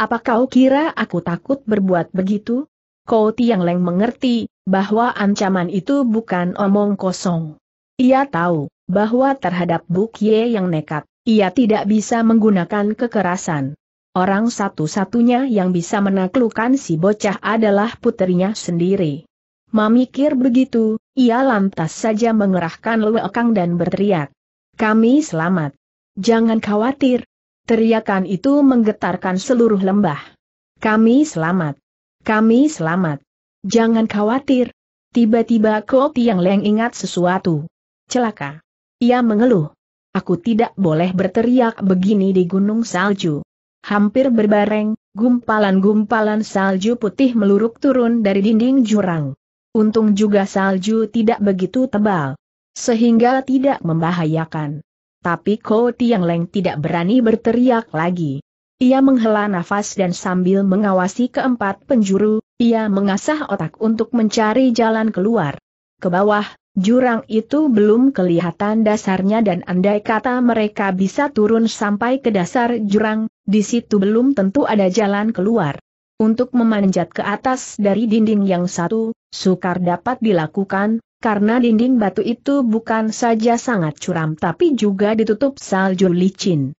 Apa kau kira aku takut berbuat begitu? Kau Tiang Leng mengerti, bahwa ancaman itu bukan omong kosong. Ia tahu, bahwa terhadap Bukye yang nekat, ia tidak bisa menggunakan kekerasan. Orang satu-satunya yang bisa menaklukkan si bocah adalah putrinya sendiri. Mamikir begitu, ia lantas saja mengerahkan lewekang dan berteriak. Kami selamat. Jangan khawatir. Teriakan itu menggetarkan seluruh lembah. Kami selamat. Kami selamat. Jangan khawatir. Tiba-tiba Ko Tiang Leng ingat sesuatu. Celaka. Ia mengeluh. Aku tidak boleh berteriak begini di gunung salju hampir berbareng, gumpalan-gumpalan salju putih meluruk turun dari dinding jurang. Untung juga salju tidak begitu tebal, sehingga tidak membahayakan. Tapi Ko Tiang Leng tidak berani berteriak lagi. Ia menghela nafas dan sambil mengawasi keempat penjuru, ia mengasah otak untuk mencari jalan keluar. Ke bawah, Jurang itu belum kelihatan dasarnya dan andai kata mereka bisa turun sampai ke dasar jurang, di situ belum tentu ada jalan keluar. Untuk memanjat ke atas dari dinding yang satu, sukar dapat dilakukan, karena dinding batu itu bukan saja sangat curam tapi juga ditutup salju licin.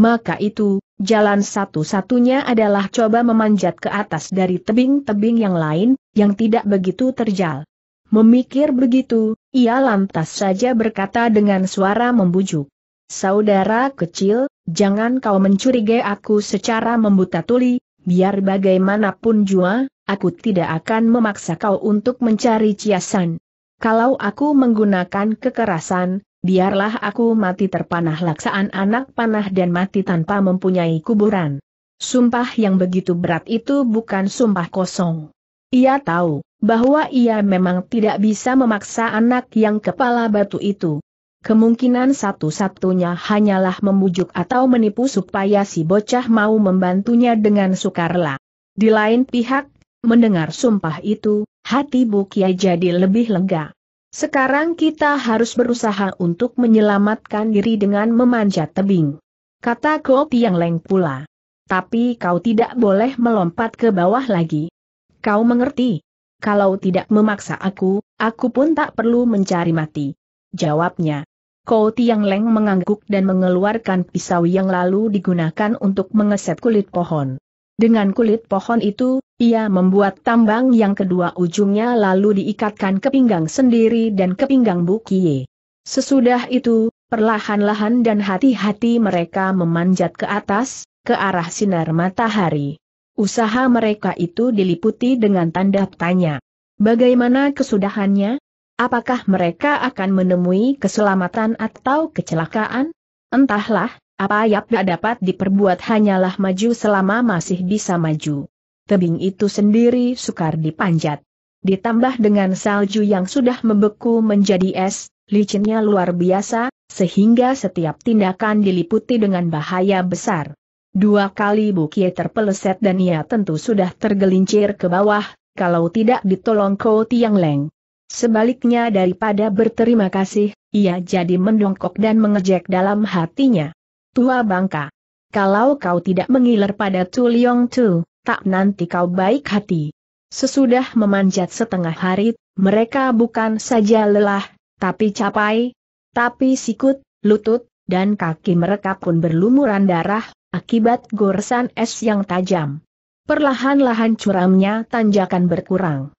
Maka itu, jalan satu-satunya adalah coba memanjat ke atas dari tebing-tebing yang lain, yang tidak begitu terjal. Memikir begitu, ia lantas saja berkata dengan suara membujuk. Saudara kecil, jangan kau mencurigai aku secara membuta tuli, biar bagaimanapun jua, aku tidak akan memaksa kau untuk mencari ciasan. Kalau aku menggunakan kekerasan, biarlah aku mati terpanah laksaan anak panah dan mati tanpa mempunyai kuburan. Sumpah yang begitu berat itu bukan sumpah kosong. Ia tahu bahwa ia memang tidak bisa memaksa anak yang kepala batu itu, Kemungkinan satu-satunya hanyalah memujuk atau menipu supaya si bocah mau membantunya dengan sukarela. Di lain pihak, mendengar sumpah itu, hati Bukia jadi lebih lega. Sekarang kita harus berusaha untuk menyelamatkan diri dengan memanjat tebing. Kata Kopi Tiang Leng pula. Tapi kau tidak boleh melompat ke bawah lagi. Kau mengerti? Kalau tidak memaksa aku, aku pun tak perlu mencari mati. Jawabnya. Kau Tiang Leng mengangguk dan mengeluarkan pisau yang lalu digunakan untuk mengeset kulit pohon. Dengan kulit pohon itu, ia membuat tambang yang kedua ujungnya lalu diikatkan ke pinggang sendiri dan ke pinggang Bukie. Sesudah itu, perlahan-lahan dan hati-hati mereka memanjat ke atas, ke arah sinar matahari. Usaha mereka itu diliputi dengan tanda tanya. Bagaimana kesudahannya? Apakah mereka akan menemui keselamatan atau kecelakaan? Entahlah, apa yang dapat diperbuat hanyalah maju selama masih bisa maju. Tebing itu sendiri sukar dipanjat. Ditambah dengan salju yang sudah membeku menjadi es, licinnya luar biasa, sehingga setiap tindakan diliputi dengan bahaya besar. Dua kali bukit terpeleset dan ia tentu sudah tergelincir ke bawah, kalau tidak ditolong Ko Tiang Leng. Sebaliknya daripada berterima kasih, ia jadi mendongkok dan mengejek dalam hatinya. Tua bangka. Kalau kau tidak mengiler pada Tu Liong Tu, tak nanti kau baik hati. Sesudah memanjat setengah hari, mereka bukan saja lelah, tapi capai, tapi sikut, lutut, dan kaki mereka pun berlumuran darah, akibat goresan es yang tajam. Perlahan-lahan curamnya tanjakan berkurang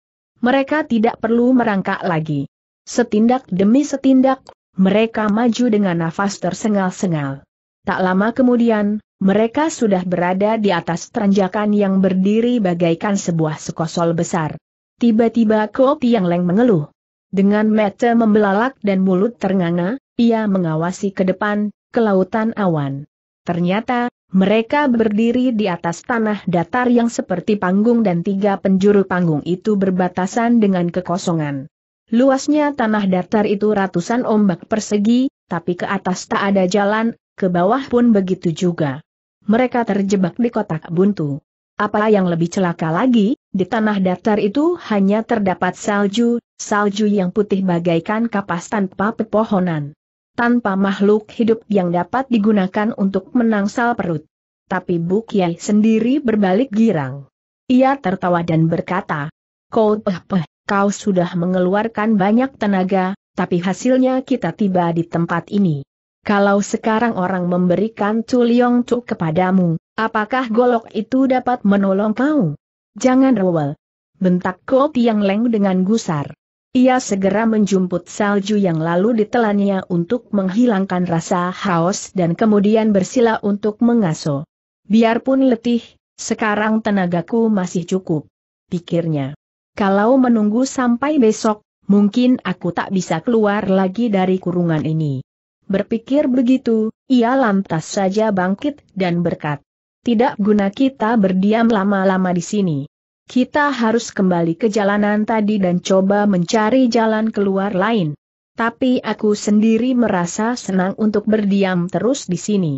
mereka tidak perlu merangkak lagi. Setindak demi setindak, mereka maju dengan nafas tersengal-sengal. Tak lama kemudian, mereka sudah berada di atas tanjakan yang berdiri bagaikan sebuah sekosol besar. Tiba-tiba Kopi yang Leng mengeluh. Dengan mata membelalak dan mulut ternganga, ia mengawasi ke depan, ke lautan awan. Ternyata, mereka berdiri di atas tanah datar yang seperti panggung dan tiga penjuru panggung itu berbatasan dengan kekosongan. Luasnya tanah datar itu ratusan ombak persegi, tapi ke atas tak ada jalan, ke bawah pun begitu juga. Mereka terjebak di kotak buntu. Apa yang lebih celaka lagi, di tanah datar itu hanya terdapat salju, salju yang putih bagaikan kapas tanpa pepohonan tanpa makhluk hidup yang dapat digunakan untuk menangsal perut. Tapi Bu Kiai sendiri berbalik girang. Ia tertawa dan berkata, Kau peh peh, kau sudah mengeluarkan banyak tenaga, tapi hasilnya kita tiba di tempat ini. Kalau sekarang orang memberikan Tuliong Cuk kepadamu, apakah golok itu dapat menolong kau? Jangan rewel. Bentak Kau Tiang Leng dengan gusar. Ia segera menjumput salju yang lalu ditelannya untuk menghilangkan rasa haus dan kemudian bersila untuk mengaso. Biarpun letih, sekarang tenagaku masih cukup. Pikirnya. Kalau menunggu sampai besok, mungkin aku tak bisa keluar lagi dari kurungan ini. Berpikir begitu, ia lantas saja bangkit dan berkat. Tidak guna kita berdiam lama-lama di sini. Kita harus kembali ke jalanan tadi dan coba mencari jalan keluar lain. Tapi aku sendiri merasa senang untuk berdiam terus di sini.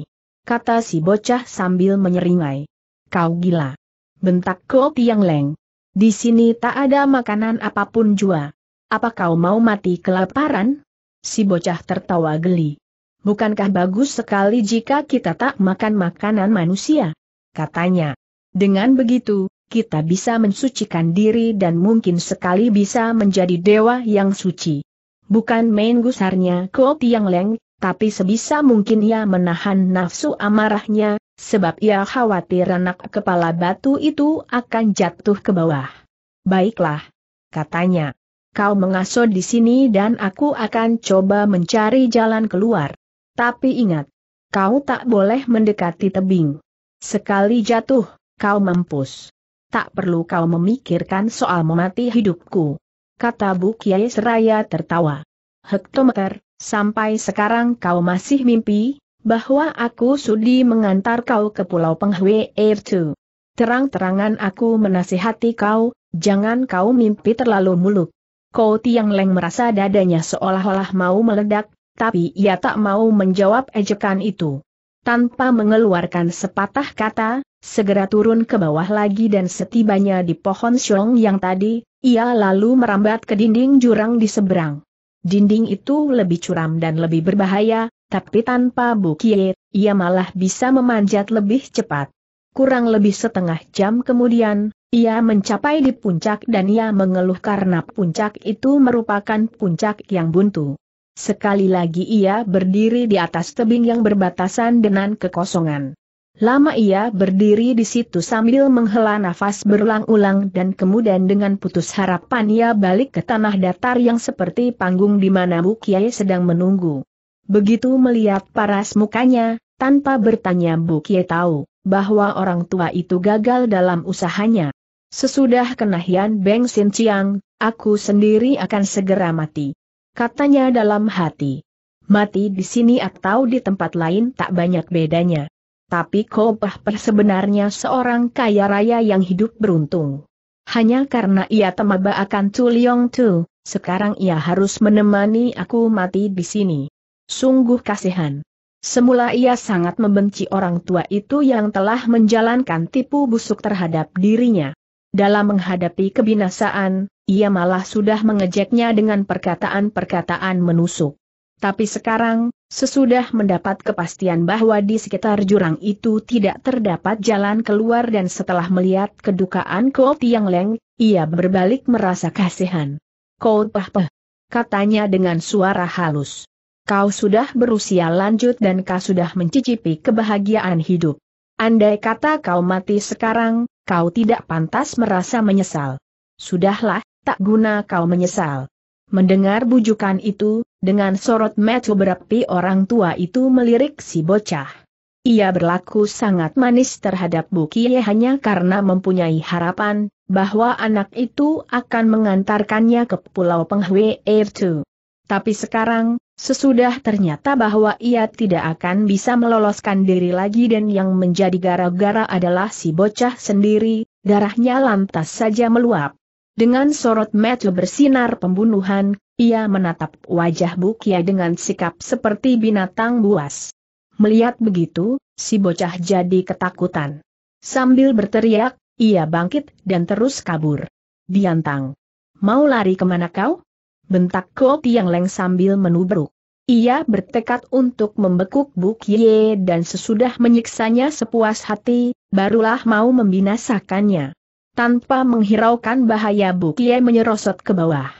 Kata si bocah sambil menyeringai. Kau gila. Bentak Ko Tiang Leng. Di sini tak ada makanan apapun jua. Apa kau mau mati kelaparan? Si bocah tertawa geli. Bukankah bagus sekali jika kita tak makan makanan manusia? Katanya. Dengan begitu, kita bisa mensucikan diri dan mungkin sekali bisa menjadi dewa yang suci. Bukan main gusarnya Ko Tiang Leng, tapi sebisa mungkin ia menahan nafsu amarahnya, sebab ia khawatir anak kepala batu itu akan jatuh ke bawah. Baiklah, katanya. Kau mengasuh di sini dan aku akan coba mencari jalan keluar. Tapi ingat, kau tak boleh mendekati tebing. Sekali jatuh, kau mampus tak perlu kau memikirkan soal memati hidupku. Kata Bu Kiai Seraya tertawa. Hektometer, sampai sekarang kau masih mimpi, bahwa aku sudi mengantar kau ke pulau Penghwe Air 2. Terang-terangan aku menasihati kau, jangan kau mimpi terlalu muluk. Kau Tiang Leng merasa dadanya seolah-olah mau meledak, tapi ia tak mau menjawab ejekan itu. Tanpa mengeluarkan sepatah kata, segera turun ke bawah lagi dan setibanya di pohon siong yang tadi, ia lalu merambat ke dinding jurang di seberang. Dinding itu lebih curam dan lebih berbahaya, tapi tanpa bukit, ia malah bisa memanjat lebih cepat. Kurang lebih setengah jam kemudian, ia mencapai di puncak dan ia mengeluh karena puncak itu merupakan puncak yang buntu. Sekali lagi ia berdiri di atas tebing yang berbatasan dengan kekosongan. Lama ia berdiri di situ sambil menghela nafas berulang-ulang dan kemudian dengan putus harapan ia balik ke tanah datar yang seperti panggung di mana Bu Kiai sedang menunggu. Begitu melihat paras mukanya, tanpa bertanya Bu Kiai tahu bahwa orang tua itu gagal dalam usahanya. Sesudah kenahian Beng Sin Chiang, aku sendiri akan segera mati. Katanya dalam hati. Mati di sini atau di tempat lain tak banyak bedanya. Tapi Kopah persebenarnya seorang kaya raya yang hidup beruntung. Hanya karena ia temaba akan Tu Liong Tu, sekarang ia harus menemani aku mati di sini. Sungguh kasihan. Semula ia sangat membenci orang tua itu yang telah menjalankan tipu busuk terhadap dirinya. Dalam menghadapi kebinasaan, ia malah sudah mengejeknya dengan perkataan-perkataan menusuk. Tapi sekarang, sesudah mendapat kepastian bahwa di sekitar jurang itu tidak terdapat jalan keluar dan setelah melihat kedukaan Kou Tiang Leng, ia berbalik merasa kasihan. Kou Pah Pah, katanya dengan suara halus. Kau sudah berusia lanjut dan kau sudah mencicipi kebahagiaan hidup. Andai kata kau mati sekarang, kau tidak pantas merasa menyesal. Sudahlah, tak guna kau menyesal. Mendengar bujukan itu, dengan sorot mata berapi orang tua itu melirik si bocah. Ia berlaku sangat manis terhadap Buki hanya karena mempunyai harapan bahwa anak itu akan mengantarkannya ke Pulau Penghwe 2. Tapi sekarang, sesudah ternyata bahwa ia tidak akan bisa meloloskan diri lagi dan yang menjadi gara-gara adalah si bocah sendiri, darahnya lantas saja meluap. Dengan sorot mata bersinar pembunuhan, ia menatap wajah Bukia dengan sikap seperti binatang buas. Melihat begitu, si bocah jadi ketakutan. Sambil berteriak, ia bangkit dan terus kabur. Diantang. Mau lari kemana kau? Bentak Ko yang Leng sambil menubruk. Ia bertekad untuk membekuk Bukye dan sesudah menyiksanya sepuas hati, barulah mau membinasakannya. Tanpa menghiraukan bahaya Bukie menyerosot ke bawah.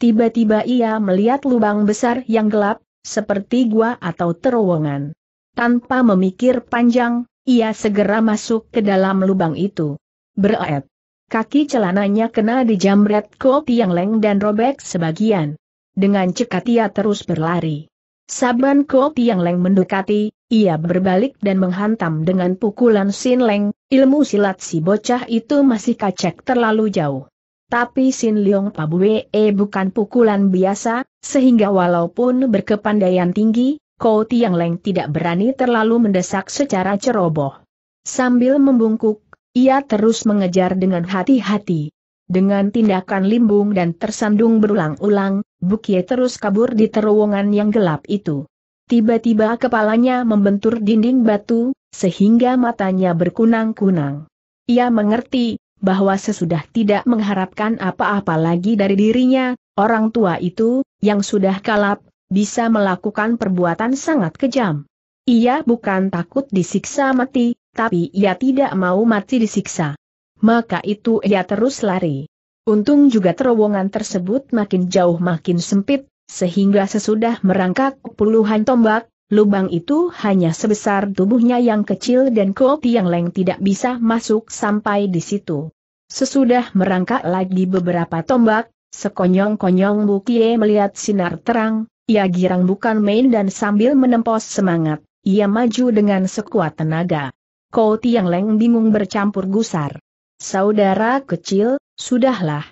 Tiba-tiba ia melihat lubang besar yang gelap, seperti gua atau terowongan. Tanpa memikir panjang, ia segera masuk ke dalam lubang itu. Berat. Kaki celananya kena di jamret kopi yang leng dan robek sebagian. Dengan cekat ia terus berlari. Saban kopi yang leng mendekati, ia berbalik dan menghantam dengan pukulan Sin Leng, ilmu silat si bocah itu masih kacek terlalu jauh. Tapi Sin Leong Pabue eh, bukan pukulan biasa, sehingga walaupun berkepandaian tinggi, Kou Tiang Leng tidak berani terlalu mendesak secara ceroboh. Sambil membungkuk, ia terus mengejar dengan hati-hati. Dengan tindakan limbung dan tersandung berulang-ulang, Bukie terus kabur di terowongan yang gelap itu. Tiba-tiba kepalanya membentur dinding batu, sehingga matanya berkunang-kunang. Ia mengerti, bahwa sesudah tidak mengharapkan apa-apa lagi dari dirinya, orang tua itu, yang sudah kalap, bisa melakukan perbuatan sangat kejam. Ia bukan takut disiksa mati, tapi ia tidak mau mati disiksa. Maka itu ia terus lari. Untung juga terowongan tersebut makin jauh makin sempit, sehingga sesudah merangkak puluhan tombak, lubang itu hanya sebesar tubuhnya yang kecil dan Kopi yang Leng tidak bisa masuk sampai di situ. Sesudah merangkak lagi beberapa tombak, sekonyong-konyong Bukie melihat sinar terang, ia girang bukan main dan sambil menempos semangat, ia maju dengan sekuat tenaga. Kau Tiang Leng bingung bercampur gusar. Saudara kecil, sudahlah.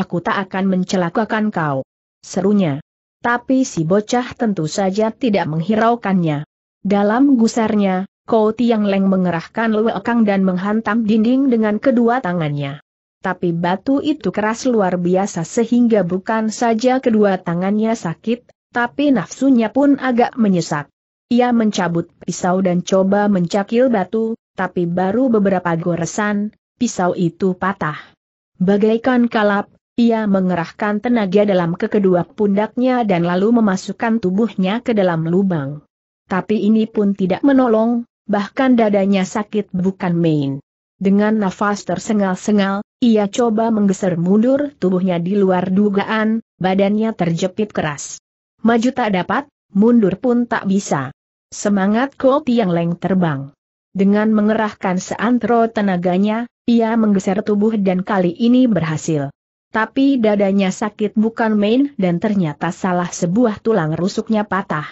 Aku tak akan mencelakakan kau. Serunya. Tapi si bocah tentu saja tidak menghiraukannya. Dalam gusarnya, Kau Tiang Leng mengerahkan Kang dan menghantam dinding dengan kedua tangannya. Tapi batu itu keras luar biasa sehingga bukan saja kedua tangannya sakit, tapi nafsunya pun agak menyesak. Ia mencabut pisau dan coba mencakil batu, tapi baru beberapa goresan, pisau itu patah. Bagaikan kalap, ia mengerahkan tenaga dalam ke kedua pundaknya dan lalu memasukkan tubuhnya ke dalam lubang. Tapi ini pun tidak menolong, bahkan dadanya sakit bukan main. Dengan nafas tersengal-sengal, ia coba menggeser mundur tubuhnya di luar dugaan, badannya terjepit keras. Maju tak dapat, mundur pun tak bisa. Semangat Koti yang Leng terbang. Dengan mengerahkan seantero tenaganya, ia menggeser tubuh dan kali ini berhasil tapi dadanya sakit bukan main dan ternyata salah sebuah tulang rusuknya patah.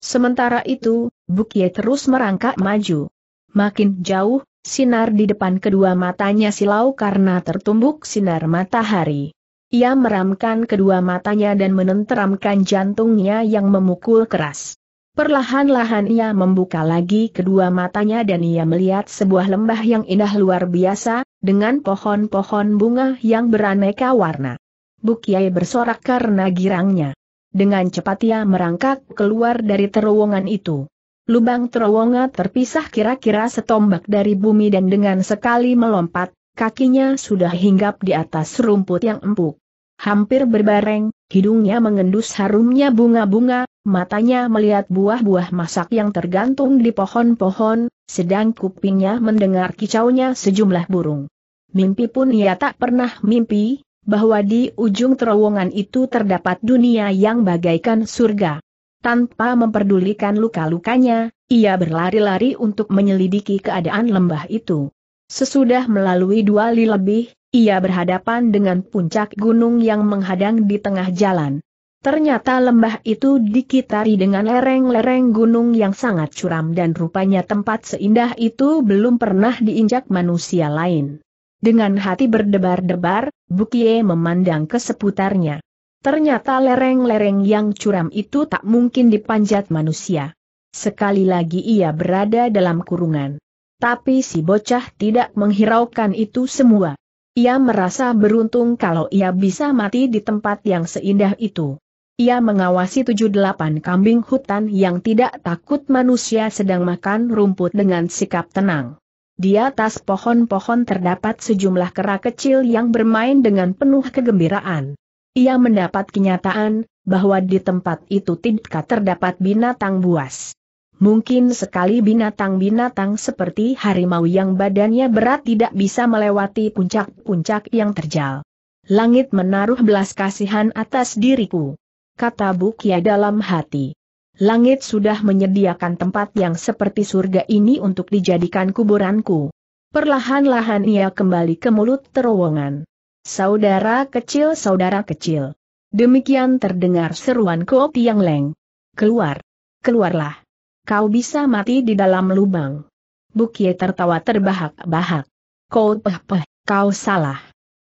Sementara itu, Bukie terus merangkak maju. Makin jauh, sinar di depan kedua matanya silau karena tertumbuk sinar matahari. Ia meramkan kedua matanya dan menenteramkan jantungnya yang memukul keras. Perlahan-lahan ia membuka lagi kedua matanya dan ia melihat sebuah lembah yang indah luar biasa, dengan pohon-pohon bunga yang beraneka warna. Bukiai bersorak karena girangnya. Dengan cepat ia merangkak keluar dari terowongan itu. Lubang terowongan terpisah kira-kira setombak dari bumi dan dengan sekali melompat, kakinya sudah hinggap di atas rumput yang empuk. Hampir berbareng, hidungnya mengendus harumnya bunga-bunga, matanya melihat buah-buah masak yang tergantung di pohon-pohon, sedang kupingnya mendengar kicaunya sejumlah burung. Mimpi pun ia tak pernah mimpi, bahwa di ujung terowongan itu terdapat dunia yang bagaikan surga. Tanpa memperdulikan luka-lukanya, ia berlari-lari untuk menyelidiki keadaan lembah itu. Sesudah melalui dua li lebih, ia berhadapan dengan puncak gunung yang menghadang di tengah jalan. Ternyata lembah itu dikitari dengan lereng-lereng gunung yang sangat curam dan rupanya tempat seindah itu belum pernah diinjak manusia lain. Dengan hati berdebar-debar, Bukie memandang ke seputarnya. Ternyata lereng-lereng yang curam itu tak mungkin dipanjat manusia. Sekali lagi ia berada dalam kurungan. Tapi si bocah tidak menghiraukan itu semua. Ia merasa beruntung kalau ia bisa mati di tempat yang seindah itu. Ia mengawasi tujuh delapan kambing hutan yang tidak takut manusia sedang makan rumput dengan sikap tenang. Di atas pohon-pohon terdapat sejumlah kera kecil yang bermain dengan penuh kegembiraan. Ia mendapat kenyataan bahwa di tempat itu tidak terdapat binatang buas. Mungkin sekali binatang-binatang seperti harimau yang badannya berat tidak bisa melewati puncak-puncak yang terjal. Langit menaruh belas kasihan atas diriku kata Bukia dalam hati. Langit sudah menyediakan tempat yang seperti surga ini untuk dijadikan kuburanku. Perlahan-lahan ia kembali ke mulut terowongan. Saudara kecil, saudara kecil. Demikian terdengar seruan Ko Tiang Leng. Keluar. Keluarlah. Kau bisa mati di dalam lubang. Bukie tertawa terbahak-bahak. Kau peh peh, kau salah.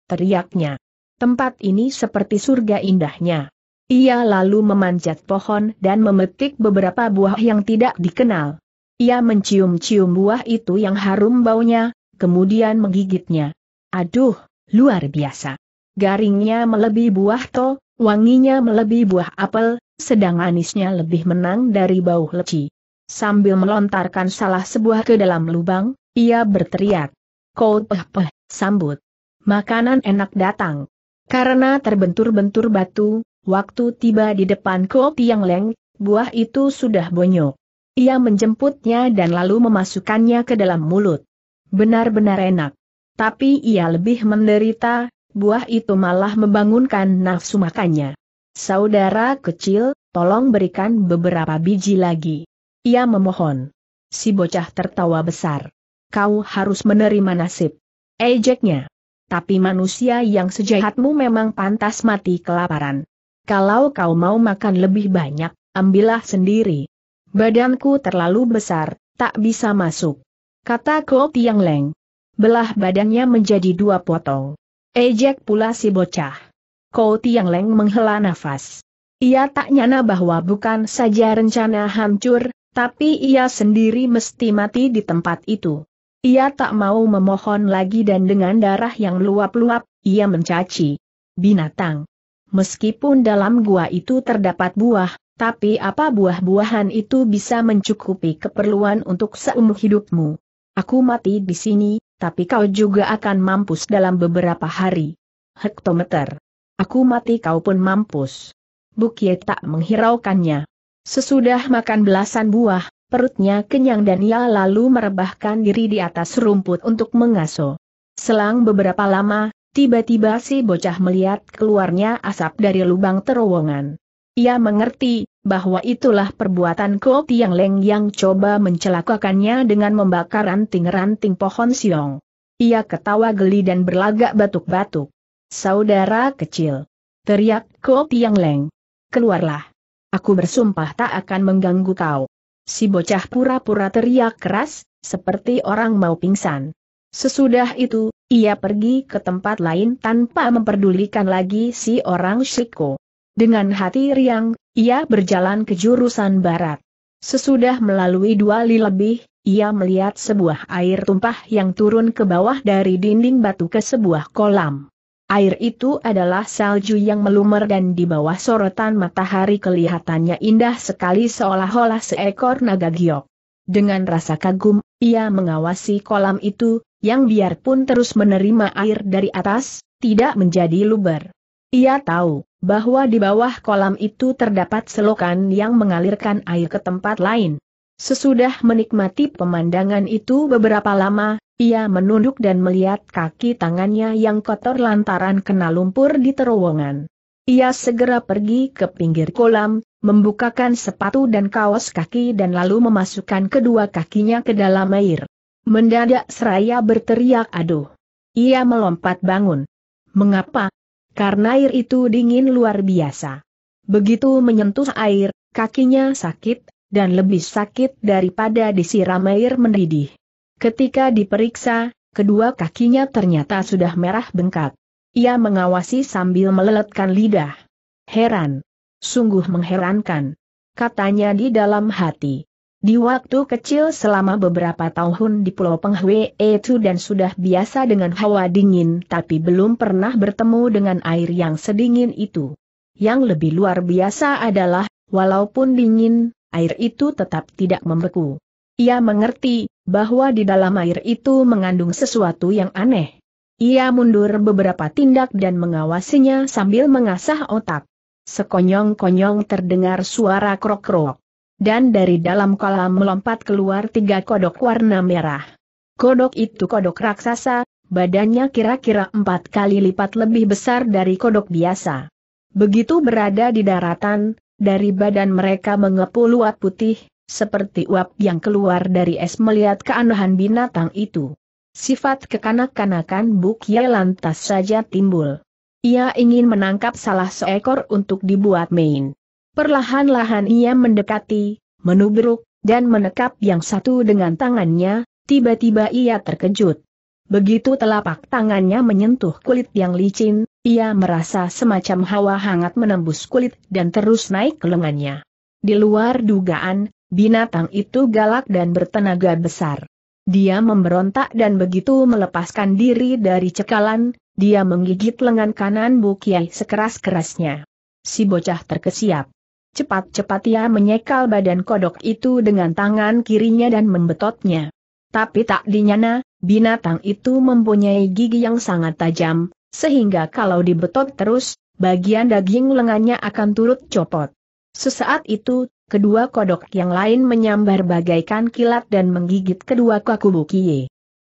Teriaknya. Tempat ini seperti surga indahnya. Ia lalu memanjat pohon dan memetik beberapa buah yang tidak dikenal. Ia mencium-cium buah itu yang harum baunya, kemudian menggigitnya. Aduh, luar biasa. Garingnya melebihi buah to, wanginya melebihi buah apel, sedang anisnya lebih menang dari bau leci. Sambil melontarkan salah sebuah ke dalam lubang, ia berteriak. Kau peh peh, sambut. Makanan enak datang. Karena terbentur-bentur batu, Waktu tiba di depan Ko Tiang Leng, buah itu sudah bonyok. Ia menjemputnya dan lalu memasukkannya ke dalam mulut. Benar-benar enak. Tapi ia lebih menderita, buah itu malah membangunkan nafsu makannya. Saudara kecil, tolong berikan beberapa biji lagi. Ia memohon. Si bocah tertawa besar. Kau harus menerima nasib. Ejeknya. Tapi manusia yang sejahatmu memang pantas mati kelaparan. Kalau kau mau makan lebih banyak, ambillah sendiri. Badanku terlalu besar, tak bisa masuk. Kata Ko Tiang Leng. Belah badannya menjadi dua potong. Ejek pula si bocah. Ko Tiang Leng menghela nafas. Ia tak nyana bahwa bukan saja rencana hancur, tapi ia sendiri mesti mati di tempat itu. Ia tak mau memohon lagi dan dengan darah yang luap-luap, ia mencaci. Binatang. Meskipun dalam gua itu terdapat buah, tapi apa buah-buahan itu bisa mencukupi keperluan untuk seumur hidupmu? Aku mati di sini, tapi kau juga akan mampus dalam beberapa hari. Hektometer. Aku mati kau pun mampus. Bukie tak menghiraukannya. Sesudah makan belasan buah, perutnya kenyang dan ia lalu merebahkan diri di atas rumput untuk mengaso. Selang beberapa lama, Tiba-tiba si bocah melihat keluarnya asap dari lubang terowongan. Ia mengerti bahwa itulah perbuatan Kopi Yang Leng yang coba mencelakakannya dengan membakar ranting-ranting pohon siong. Ia ketawa geli dan berlagak batuk-batuk. Saudara kecil. Teriak Kopi Yang Leng. Keluarlah. Aku bersumpah tak akan mengganggu kau. Si bocah pura-pura teriak keras, seperti orang mau pingsan. Sesudah itu, ia pergi ke tempat lain tanpa memperdulikan lagi si orang Shiko. Dengan hati riang, ia berjalan ke jurusan barat. Sesudah melalui dua li lebih, ia melihat sebuah air tumpah yang turun ke bawah dari dinding batu ke sebuah kolam. Air itu adalah salju yang melumer dan di bawah sorotan matahari kelihatannya indah sekali seolah-olah seekor naga giok. Dengan rasa kagum, ia mengawasi kolam itu, yang biarpun terus menerima air dari atas, tidak menjadi luber. Ia tahu bahwa di bawah kolam itu terdapat selokan yang mengalirkan air ke tempat lain. Sesudah menikmati pemandangan itu beberapa lama, ia menunduk dan melihat kaki tangannya yang kotor lantaran kena lumpur di terowongan. Ia segera pergi ke pinggir kolam, membukakan sepatu dan kaos kaki dan lalu memasukkan kedua kakinya ke dalam air. Mendadak seraya berteriak aduh. Ia melompat bangun. Mengapa? Karena air itu dingin luar biasa. Begitu menyentuh air, kakinya sakit, dan lebih sakit daripada disiram air mendidih. Ketika diperiksa, kedua kakinya ternyata sudah merah bengkak. Ia mengawasi sambil meleletkan lidah. Heran. Sungguh mengherankan. Katanya di dalam hati. Di waktu kecil selama beberapa tahun di Pulau Penghwe itu dan sudah biasa dengan hawa dingin tapi belum pernah bertemu dengan air yang sedingin itu. Yang lebih luar biasa adalah, walaupun dingin, air itu tetap tidak membeku. Ia mengerti, bahwa di dalam air itu mengandung sesuatu yang aneh. Ia mundur beberapa tindak dan mengawasinya sambil mengasah otak. Sekonyong-konyong terdengar suara krok-krok. Dan dari dalam kolam melompat keluar tiga kodok warna merah. Kodok itu kodok raksasa, badannya kira-kira empat kali lipat lebih besar dari kodok biasa. Begitu berada di daratan, dari badan mereka mengepul uap putih, seperti uap yang keluar dari es melihat keanehan binatang itu. Sifat kekanak-kanakan Bukye lantas saja timbul. Ia ingin menangkap salah seekor untuk dibuat main. Perlahan-lahan ia mendekati, menubruk, dan menekap yang satu dengan tangannya, tiba-tiba ia terkejut. Begitu telapak tangannya menyentuh kulit yang licin, ia merasa semacam hawa hangat menembus kulit dan terus naik ke lengannya. Di luar dugaan, binatang itu galak dan bertenaga besar. Dia memberontak dan begitu melepaskan diri dari cekalan, dia menggigit lengan kanan Bukiai sekeras-kerasnya. Si bocah terkesiap. Cepat-cepat ia menyekal badan kodok itu dengan tangan kirinya dan membetotnya. Tapi tak dinyana, binatang itu mempunyai gigi yang sangat tajam, sehingga kalau dibetot terus, bagian daging lengannya akan turut copot. Sesaat itu, kedua kodok yang lain menyambar bagaikan kilat dan menggigit kedua kaku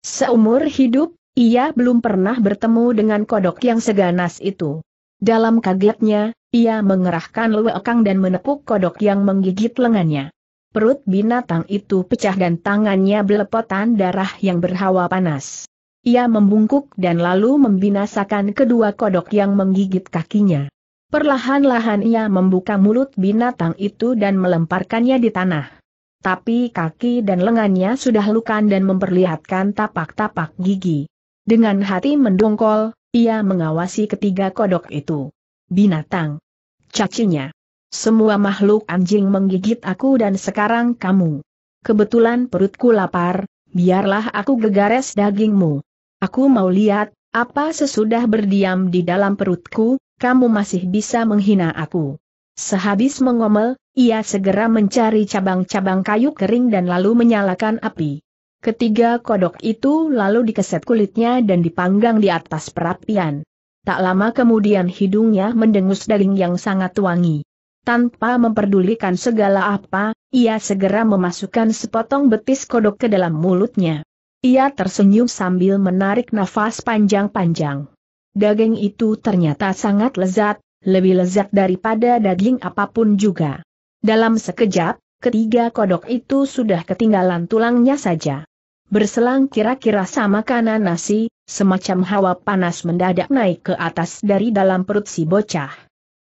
Seumur hidup, ia belum pernah bertemu dengan kodok yang seganas itu. Dalam kagetnya, ia mengerahkan luekang dan menepuk kodok yang menggigit lengannya. Perut binatang itu pecah dan tangannya belepotan darah yang berhawa panas. Ia membungkuk dan lalu membinasakan kedua kodok yang menggigit kakinya. Perlahan-lahan ia membuka mulut binatang itu dan melemparkannya di tanah. Tapi kaki dan lengannya sudah lukan dan memperlihatkan tapak-tapak gigi. Dengan hati mendongkol, ia mengawasi ketiga kodok itu. Binatang, cacinya. Semua makhluk anjing menggigit aku dan sekarang kamu. Kebetulan perutku lapar, biarlah aku gegares dagingmu. Aku mau lihat, apa sesudah berdiam di dalam perutku, kamu masih bisa menghina aku. Sehabis mengomel, ia segera mencari cabang-cabang kayu kering dan lalu menyalakan api. Ketiga kodok itu lalu dikeset kulitnya dan dipanggang di atas perapian. Tak lama kemudian hidungnya mendengus daging yang sangat wangi. Tanpa memperdulikan segala apa, ia segera memasukkan sepotong betis kodok ke dalam mulutnya. Ia tersenyum sambil menarik nafas panjang-panjang. Daging itu ternyata sangat lezat, lebih lezat daripada daging apapun juga. Dalam sekejap, ketiga kodok itu sudah ketinggalan tulangnya saja. Berselang kira-kira sama kanan nasi, semacam hawa panas mendadak naik ke atas dari dalam perut si bocah.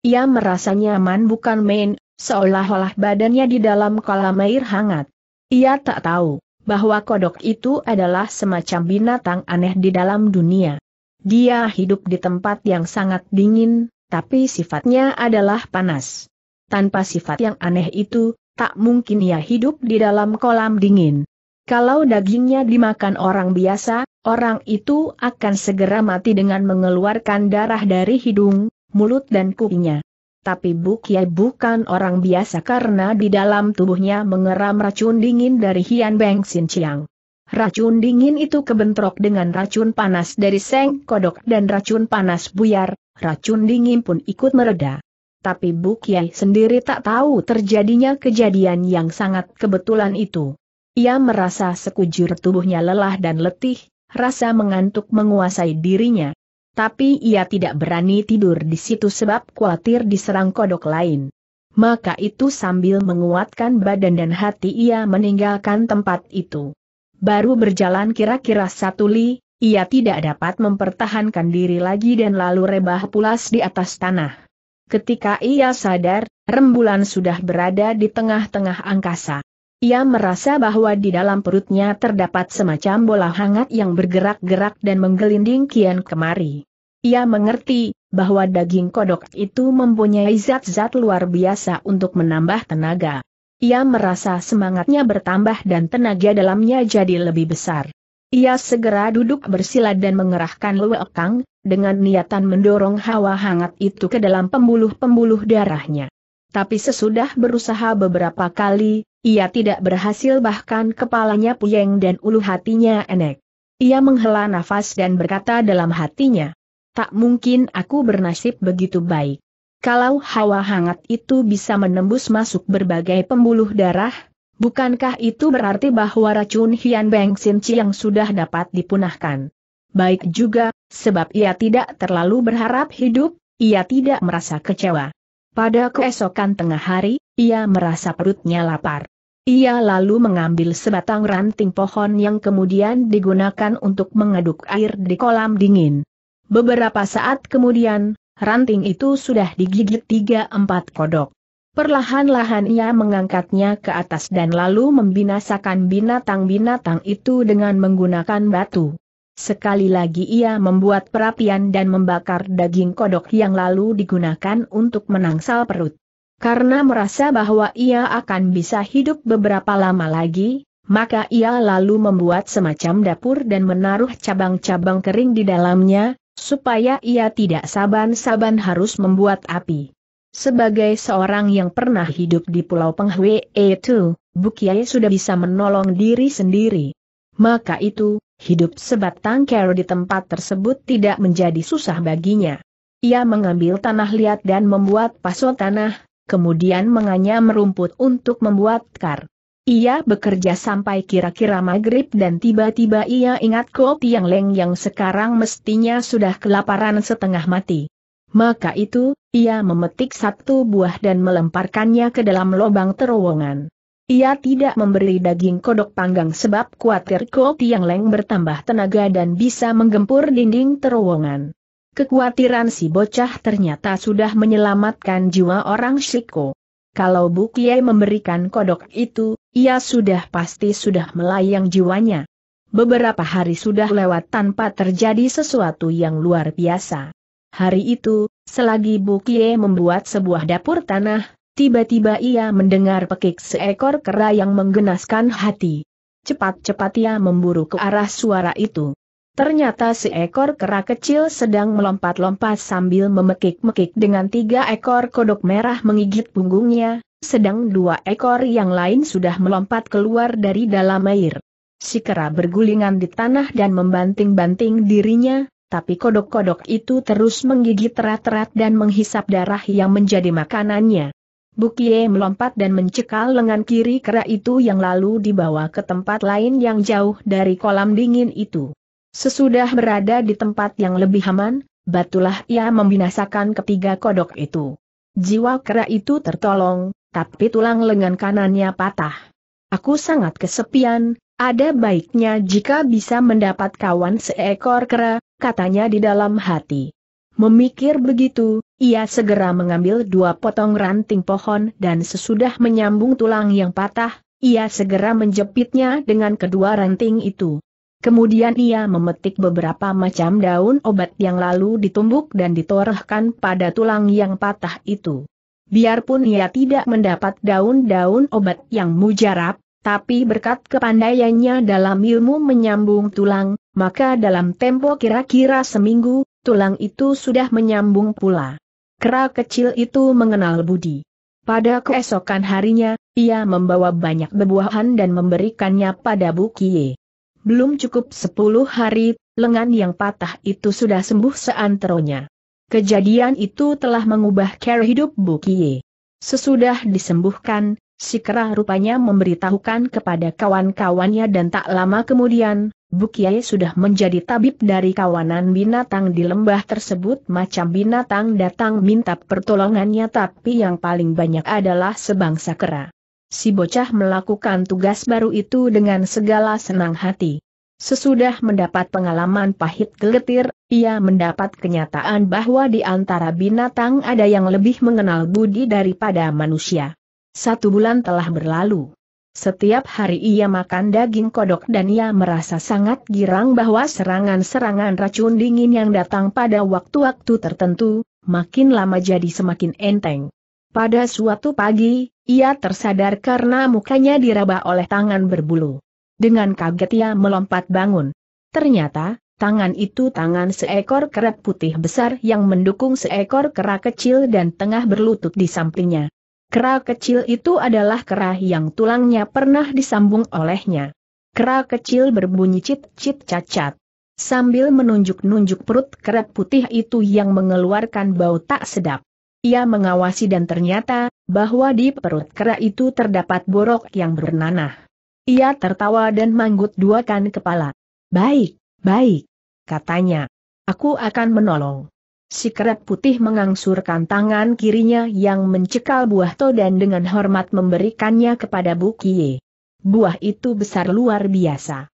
Ia merasa nyaman bukan main, seolah-olah badannya di dalam kolam air hangat. Ia tak tahu bahwa kodok itu adalah semacam binatang aneh di dalam dunia. Dia hidup di tempat yang sangat dingin, tapi sifatnya adalah panas. Tanpa sifat yang aneh itu, tak mungkin ia hidup di dalam kolam dingin. Kalau dagingnya dimakan orang biasa, orang itu akan segera mati dengan mengeluarkan darah dari hidung, mulut dan kupinya. Tapi Buk Yai bukan orang biasa karena di dalam tubuhnya mengeram racun dingin dari Hian Beng Sin Chiang. Racun dingin itu kebentrok dengan racun panas dari Seng Kodok dan racun panas buyar, racun dingin pun ikut mereda. Tapi Buk Yai sendiri tak tahu terjadinya kejadian yang sangat kebetulan itu. Ia merasa sekujur tubuhnya lelah dan letih, rasa mengantuk menguasai dirinya. Tapi ia tidak berani tidur di situ sebab khawatir diserang kodok lain. Maka itu sambil menguatkan badan dan hati ia meninggalkan tempat itu. Baru berjalan kira-kira satu li, ia tidak dapat mempertahankan diri lagi dan lalu rebah pulas di atas tanah. Ketika ia sadar, rembulan sudah berada di tengah-tengah angkasa. Ia merasa bahwa di dalam perutnya terdapat semacam bola hangat yang bergerak-gerak dan menggelinding kian kemari. Ia mengerti bahwa daging kodok itu mempunyai zat-zat luar biasa untuk menambah tenaga. Ia merasa semangatnya bertambah dan tenaga dalamnya jadi lebih besar. Ia segera duduk bersila dan mengerahkan luekang, dengan niatan mendorong hawa hangat itu ke dalam pembuluh-pembuluh darahnya. Tapi sesudah berusaha beberapa kali, ia tidak berhasil bahkan kepalanya puyeng dan ulu hatinya enek. Ia menghela nafas dan berkata dalam hatinya, tak mungkin aku bernasib begitu baik. Kalau hawa hangat itu bisa menembus masuk berbagai pembuluh darah, bukankah itu berarti bahwa racun Hian Beng Sin yang sudah dapat dipunahkan? Baik juga, sebab ia tidak terlalu berharap hidup, ia tidak merasa kecewa. Pada keesokan tengah hari, ia merasa perutnya lapar. Ia lalu mengambil sebatang ranting pohon yang kemudian digunakan untuk mengaduk air di kolam dingin. Beberapa saat kemudian, ranting itu sudah digigit tiga empat kodok. Perlahan-lahan ia mengangkatnya ke atas dan lalu membinasakan binatang-binatang itu dengan menggunakan batu. Sekali lagi ia membuat perapian dan membakar daging kodok yang lalu digunakan untuk menangsal perut. Karena merasa bahwa ia akan bisa hidup beberapa lama lagi, maka ia lalu membuat semacam dapur dan menaruh cabang-cabang kering di dalamnya, supaya ia tidak saban-saban harus membuat api. Sebagai seorang yang pernah hidup di Pulau Penghwe itu, Bukiai sudah bisa menolong diri sendiri. Maka itu, Hidup sebatang kero di tempat tersebut tidak menjadi susah baginya. Ia mengambil tanah liat dan membuat paso tanah, kemudian menganyam rumput untuk membuat kar. Ia bekerja sampai kira-kira maghrib dan tiba-tiba ia ingat kopi yang Leng yang sekarang mestinya sudah kelaparan setengah mati. Maka itu, ia memetik satu buah dan melemparkannya ke dalam lubang terowongan. Ia tidak memberi daging kodok panggang sebab khawatir Ko Tiang Leng bertambah tenaga dan bisa menggempur dinding terowongan. Kekuatiran si bocah ternyata sudah menyelamatkan jiwa orang Shiko. Kalau Bukie memberikan kodok itu, ia sudah pasti sudah melayang jiwanya. Beberapa hari sudah lewat tanpa terjadi sesuatu yang luar biasa. Hari itu, selagi Bukie membuat sebuah dapur tanah, Tiba-tiba ia mendengar pekik seekor kera yang menggenaskan hati. Cepat-cepat ia memburu ke arah suara itu. Ternyata seekor kera kecil sedang melompat-lompat sambil memekik-mekik dengan tiga ekor kodok merah menggigit punggungnya, sedang dua ekor yang lain sudah melompat keluar dari dalam air. Si kera bergulingan di tanah dan membanting-banting dirinya, tapi kodok-kodok itu terus menggigit rat-rat dan menghisap darah yang menjadi makanannya. Bukie melompat dan mencekal lengan kiri kera itu yang lalu dibawa ke tempat lain yang jauh dari kolam dingin itu. Sesudah berada di tempat yang lebih aman, batulah ia membinasakan ketiga kodok itu. Jiwa kera itu tertolong, tapi tulang lengan kanannya patah. Aku sangat kesepian, ada baiknya jika bisa mendapat kawan seekor kera, katanya di dalam hati. Memikir begitu, ia segera mengambil dua potong ranting pohon dan sesudah menyambung tulang yang patah, ia segera menjepitnya dengan kedua ranting itu. Kemudian ia memetik beberapa macam daun obat yang lalu ditumbuk dan ditorehkan pada tulang yang patah itu. Biarpun ia tidak mendapat daun-daun obat yang mujarab, tapi berkat kepandaiannya dalam ilmu menyambung tulang, maka dalam tempo kira-kira seminggu, tulang itu sudah menyambung pula. Kera kecil itu mengenal Budi. Pada keesokan harinya, ia membawa banyak bebuahan dan memberikannya pada Bu Bukie. Belum cukup sepuluh hari, lengan yang patah itu sudah sembuh seanteronya. Kejadian itu telah mengubah cara hidup Bu Bukie. Sesudah disembuhkan, si kera rupanya memberitahukan kepada kawan-kawannya dan tak lama kemudian, Bukiai sudah menjadi tabib dari kawanan binatang di lembah tersebut macam binatang datang minta pertolongannya tapi yang paling banyak adalah sebangsa kera. Si bocah melakukan tugas baru itu dengan segala senang hati. Sesudah mendapat pengalaman pahit geletir, ia mendapat kenyataan bahwa di antara binatang ada yang lebih mengenal budi daripada manusia. Satu bulan telah berlalu. Setiap hari ia makan daging kodok dan ia merasa sangat girang bahwa serangan-serangan racun dingin yang datang pada waktu-waktu tertentu, makin lama jadi semakin enteng. Pada suatu pagi, ia tersadar karena mukanya diraba oleh tangan berbulu. Dengan kaget ia melompat bangun. Ternyata, tangan itu tangan seekor kerak putih besar yang mendukung seekor kera kecil dan tengah berlutut di sampingnya. Kera kecil itu adalah kera yang tulangnya pernah disambung olehnya. Kera kecil berbunyi cit-cit cacat. Sambil menunjuk-nunjuk perut kera putih itu yang mengeluarkan bau tak sedap. Ia mengawasi dan ternyata, bahwa di perut kera itu terdapat borok yang bernanah. Ia tertawa dan manggut duakan kepala. Baik, baik, katanya. Aku akan menolong. Si kerap putih mengangsurkan tangan kirinya yang mencekal buah to dan dengan hormat memberikannya kepada Bu Kie. Buah itu besar luar biasa.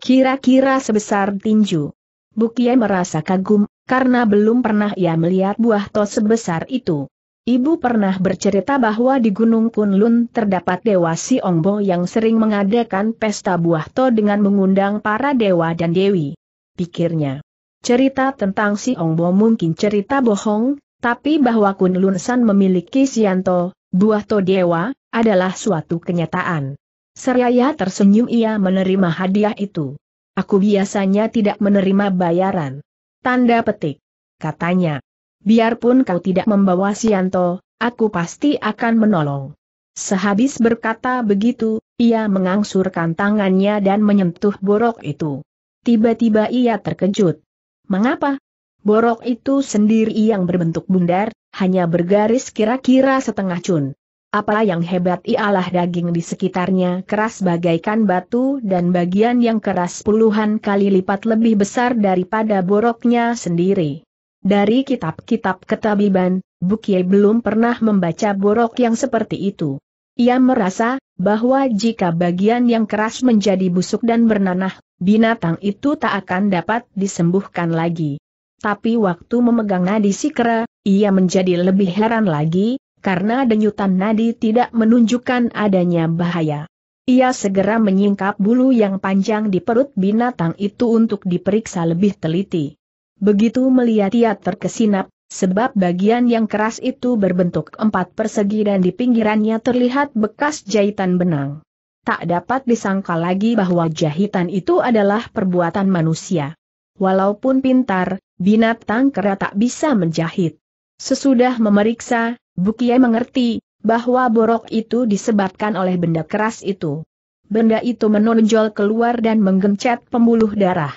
Kira-kira sebesar tinju. Kie merasa kagum, karena belum pernah ia melihat buah to sebesar itu. Ibu pernah bercerita bahwa di Gunung Kunlun terdapat Dewa Si Ongbo yang sering mengadakan pesta buah to dengan mengundang para dewa dan dewi. Pikirnya. Cerita tentang si Ong Bo mungkin cerita bohong, tapi bahwa Kun Lun San memiliki Sianto, buah to dewa, adalah suatu kenyataan. Seraya tersenyum ia menerima hadiah itu. Aku biasanya tidak menerima bayaran. Tanda petik. Katanya. Biarpun kau tidak membawa Sianto, aku pasti akan menolong. Sehabis berkata begitu, ia mengangsurkan tangannya dan menyentuh borok itu. Tiba-tiba ia terkejut Mengapa? Borok itu sendiri yang berbentuk bundar, hanya bergaris kira-kira setengah cun. Apa yang hebat ialah daging di sekitarnya keras bagaikan batu dan bagian yang keras puluhan kali lipat lebih besar daripada boroknya sendiri. Dari kitab-kitab ketabiban, Bukie belum pernah membaca borok yang seperti itu. Ia merasa bahwa jika bagian yang keras menjadi busuk dan bernanah, binatang itu tak akan dapat disembuhkan lagi. Tapi waktu memegang nadi sikra, ia menjadi lebih heran lagi, karena denyutan nadi tidak menunjukkan adanya bahaya. Ia segera menyingkap bulu yang panjang di perut binatang itu untuk diperiksa lebih teliti. Begitu melihat ia terkesinap, sebab bagian yang keras itu berbentuk empat persegi dan di pinggirannya terlihat bekas jahitan benang. Tak dapat disangka lagi bahwa jahitan itu adalah perbuatan manusia. Walaupun pintar, binatang kera tak bisa menjahit. Sesudah memeriksa, Bukiye mengerti bahwa borok itu disebabkan oleh benda keras itu. Benda itu menonjol keluar dan menggencet pembuluh darah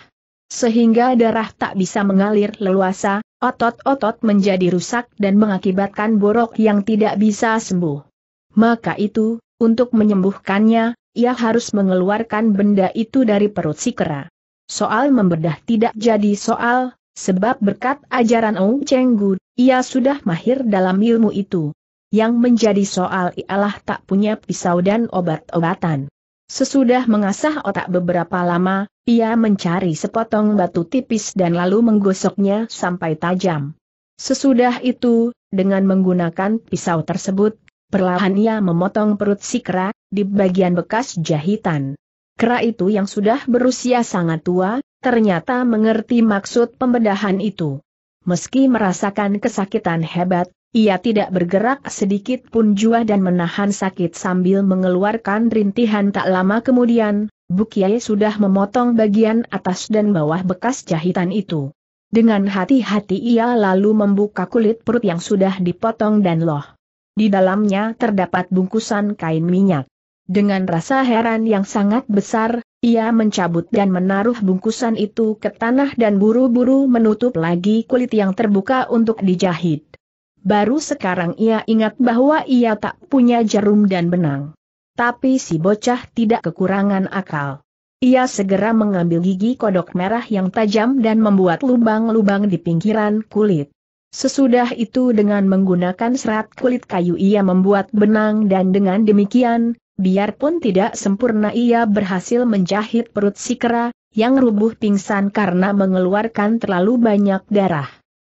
sehingga darah tak bisa mengalir leluasa, otot-otot menjadi rusak dan mengakibatkan borok yang tidak bisa sembuh. Maka itu, untuk menyembuhkannya, ia harus mengeluarkan benda itu dari perut si kera. Soal membedah tidak jadi soal, sebab berkat ajaran Ong Cheng ia sudah mahir dalam ilmu itu. Yang menjadi soal ialah tak punya pisau dan obat-obatan. Sesudah mengasah otak beberapa lama, ia mencari sepotong batu tipis dan lalu menggosoknya sampai tajam. Sesudah itu, dengan menggunakan pisau tersebut, perlahan ia memotong perut si kera, di bagian bekas jahitan. Kera itu yang sudah berusia sangat tua, ternyata mengerti maksud pembedahan itu. Meski merasakan kesakitan hebat, ia tidak bergerak sedikit pun jua dan menahan sakit sambil mengeluarkan rintihan tak lama kemudian, Bukiai sudah memotong bagian atas dan bawah bekas jahitan itu. Dengan hati-hati ia lalu membuka kulit perut yang sudah dipotong dan loh. Di dalamnya terdapat bungkusan kain minyak. Dengan rasa heran yang sangat besar, ia mencabut dan menaruh bungkusan itu ke tanah dan buru-buru menutup lagi kulit yang terbuka untuk dijahit baru sekarang ia ingat bahwa ia tak punya jarum dan benang. Tapi si bocah tidak kekurangan akal. Ia segera mengambil gigi kodok merah yang tajam dan membuat lubang-lubang di pinggiran kulit. Sesudah itu dengan menggunakan serat kulit kayu ia membuat benang dan dengan demikian, biarpun tidak sempurna ia berhasil menjahit perut si kera, yang rubuh pingsan karena mengeluarkan terlalu banyak darah.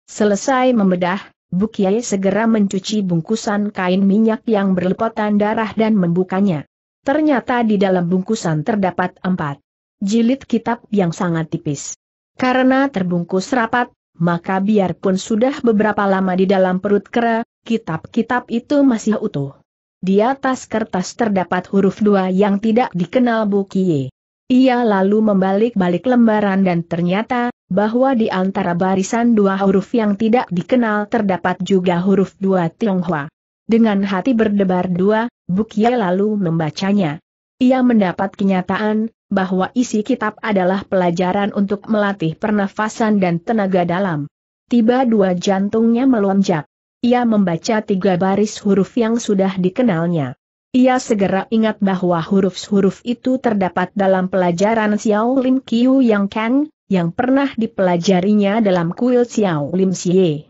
Selesai membedah, Bukiai segera mencuci bungkusan kain minyak yang berlepotan darah dan membukanya. Ternyata di dalam bungkusan terdapat empat jilid kitab yang sangat tipis. Karena terbungkus rapat, maka biarpun sudah beberapa lama di dalam perut kera, kitab-kitab itu masih utuh. Di atas kertas terdapat huruf dua yang tidak dikenal Bukiye. Ia lalu membalik-balik lembaran dan ternyata, bahwa di antara barisan dua huruf yang tidak dikenal terdapat juga huruf dua Tionghoa. Dengan hati berdebar dua, Bukia lalu membacanya. Ia mendapat kenyataan, bahwa isi kitab adalah pelajaran untuk melatih pernafasan dan tenaga dalam. Tiba dua jantungnya melonjak. Ia membaca tiga baris huruf yang sudah dikenalnya. Ia segera ingat bahwa huruf-huruf itu terdapat dalam pelajaran Xiao Lim Kiu Yang Kang, yang pernah dipelajarinya dalam kuil Xiao Lim Xie.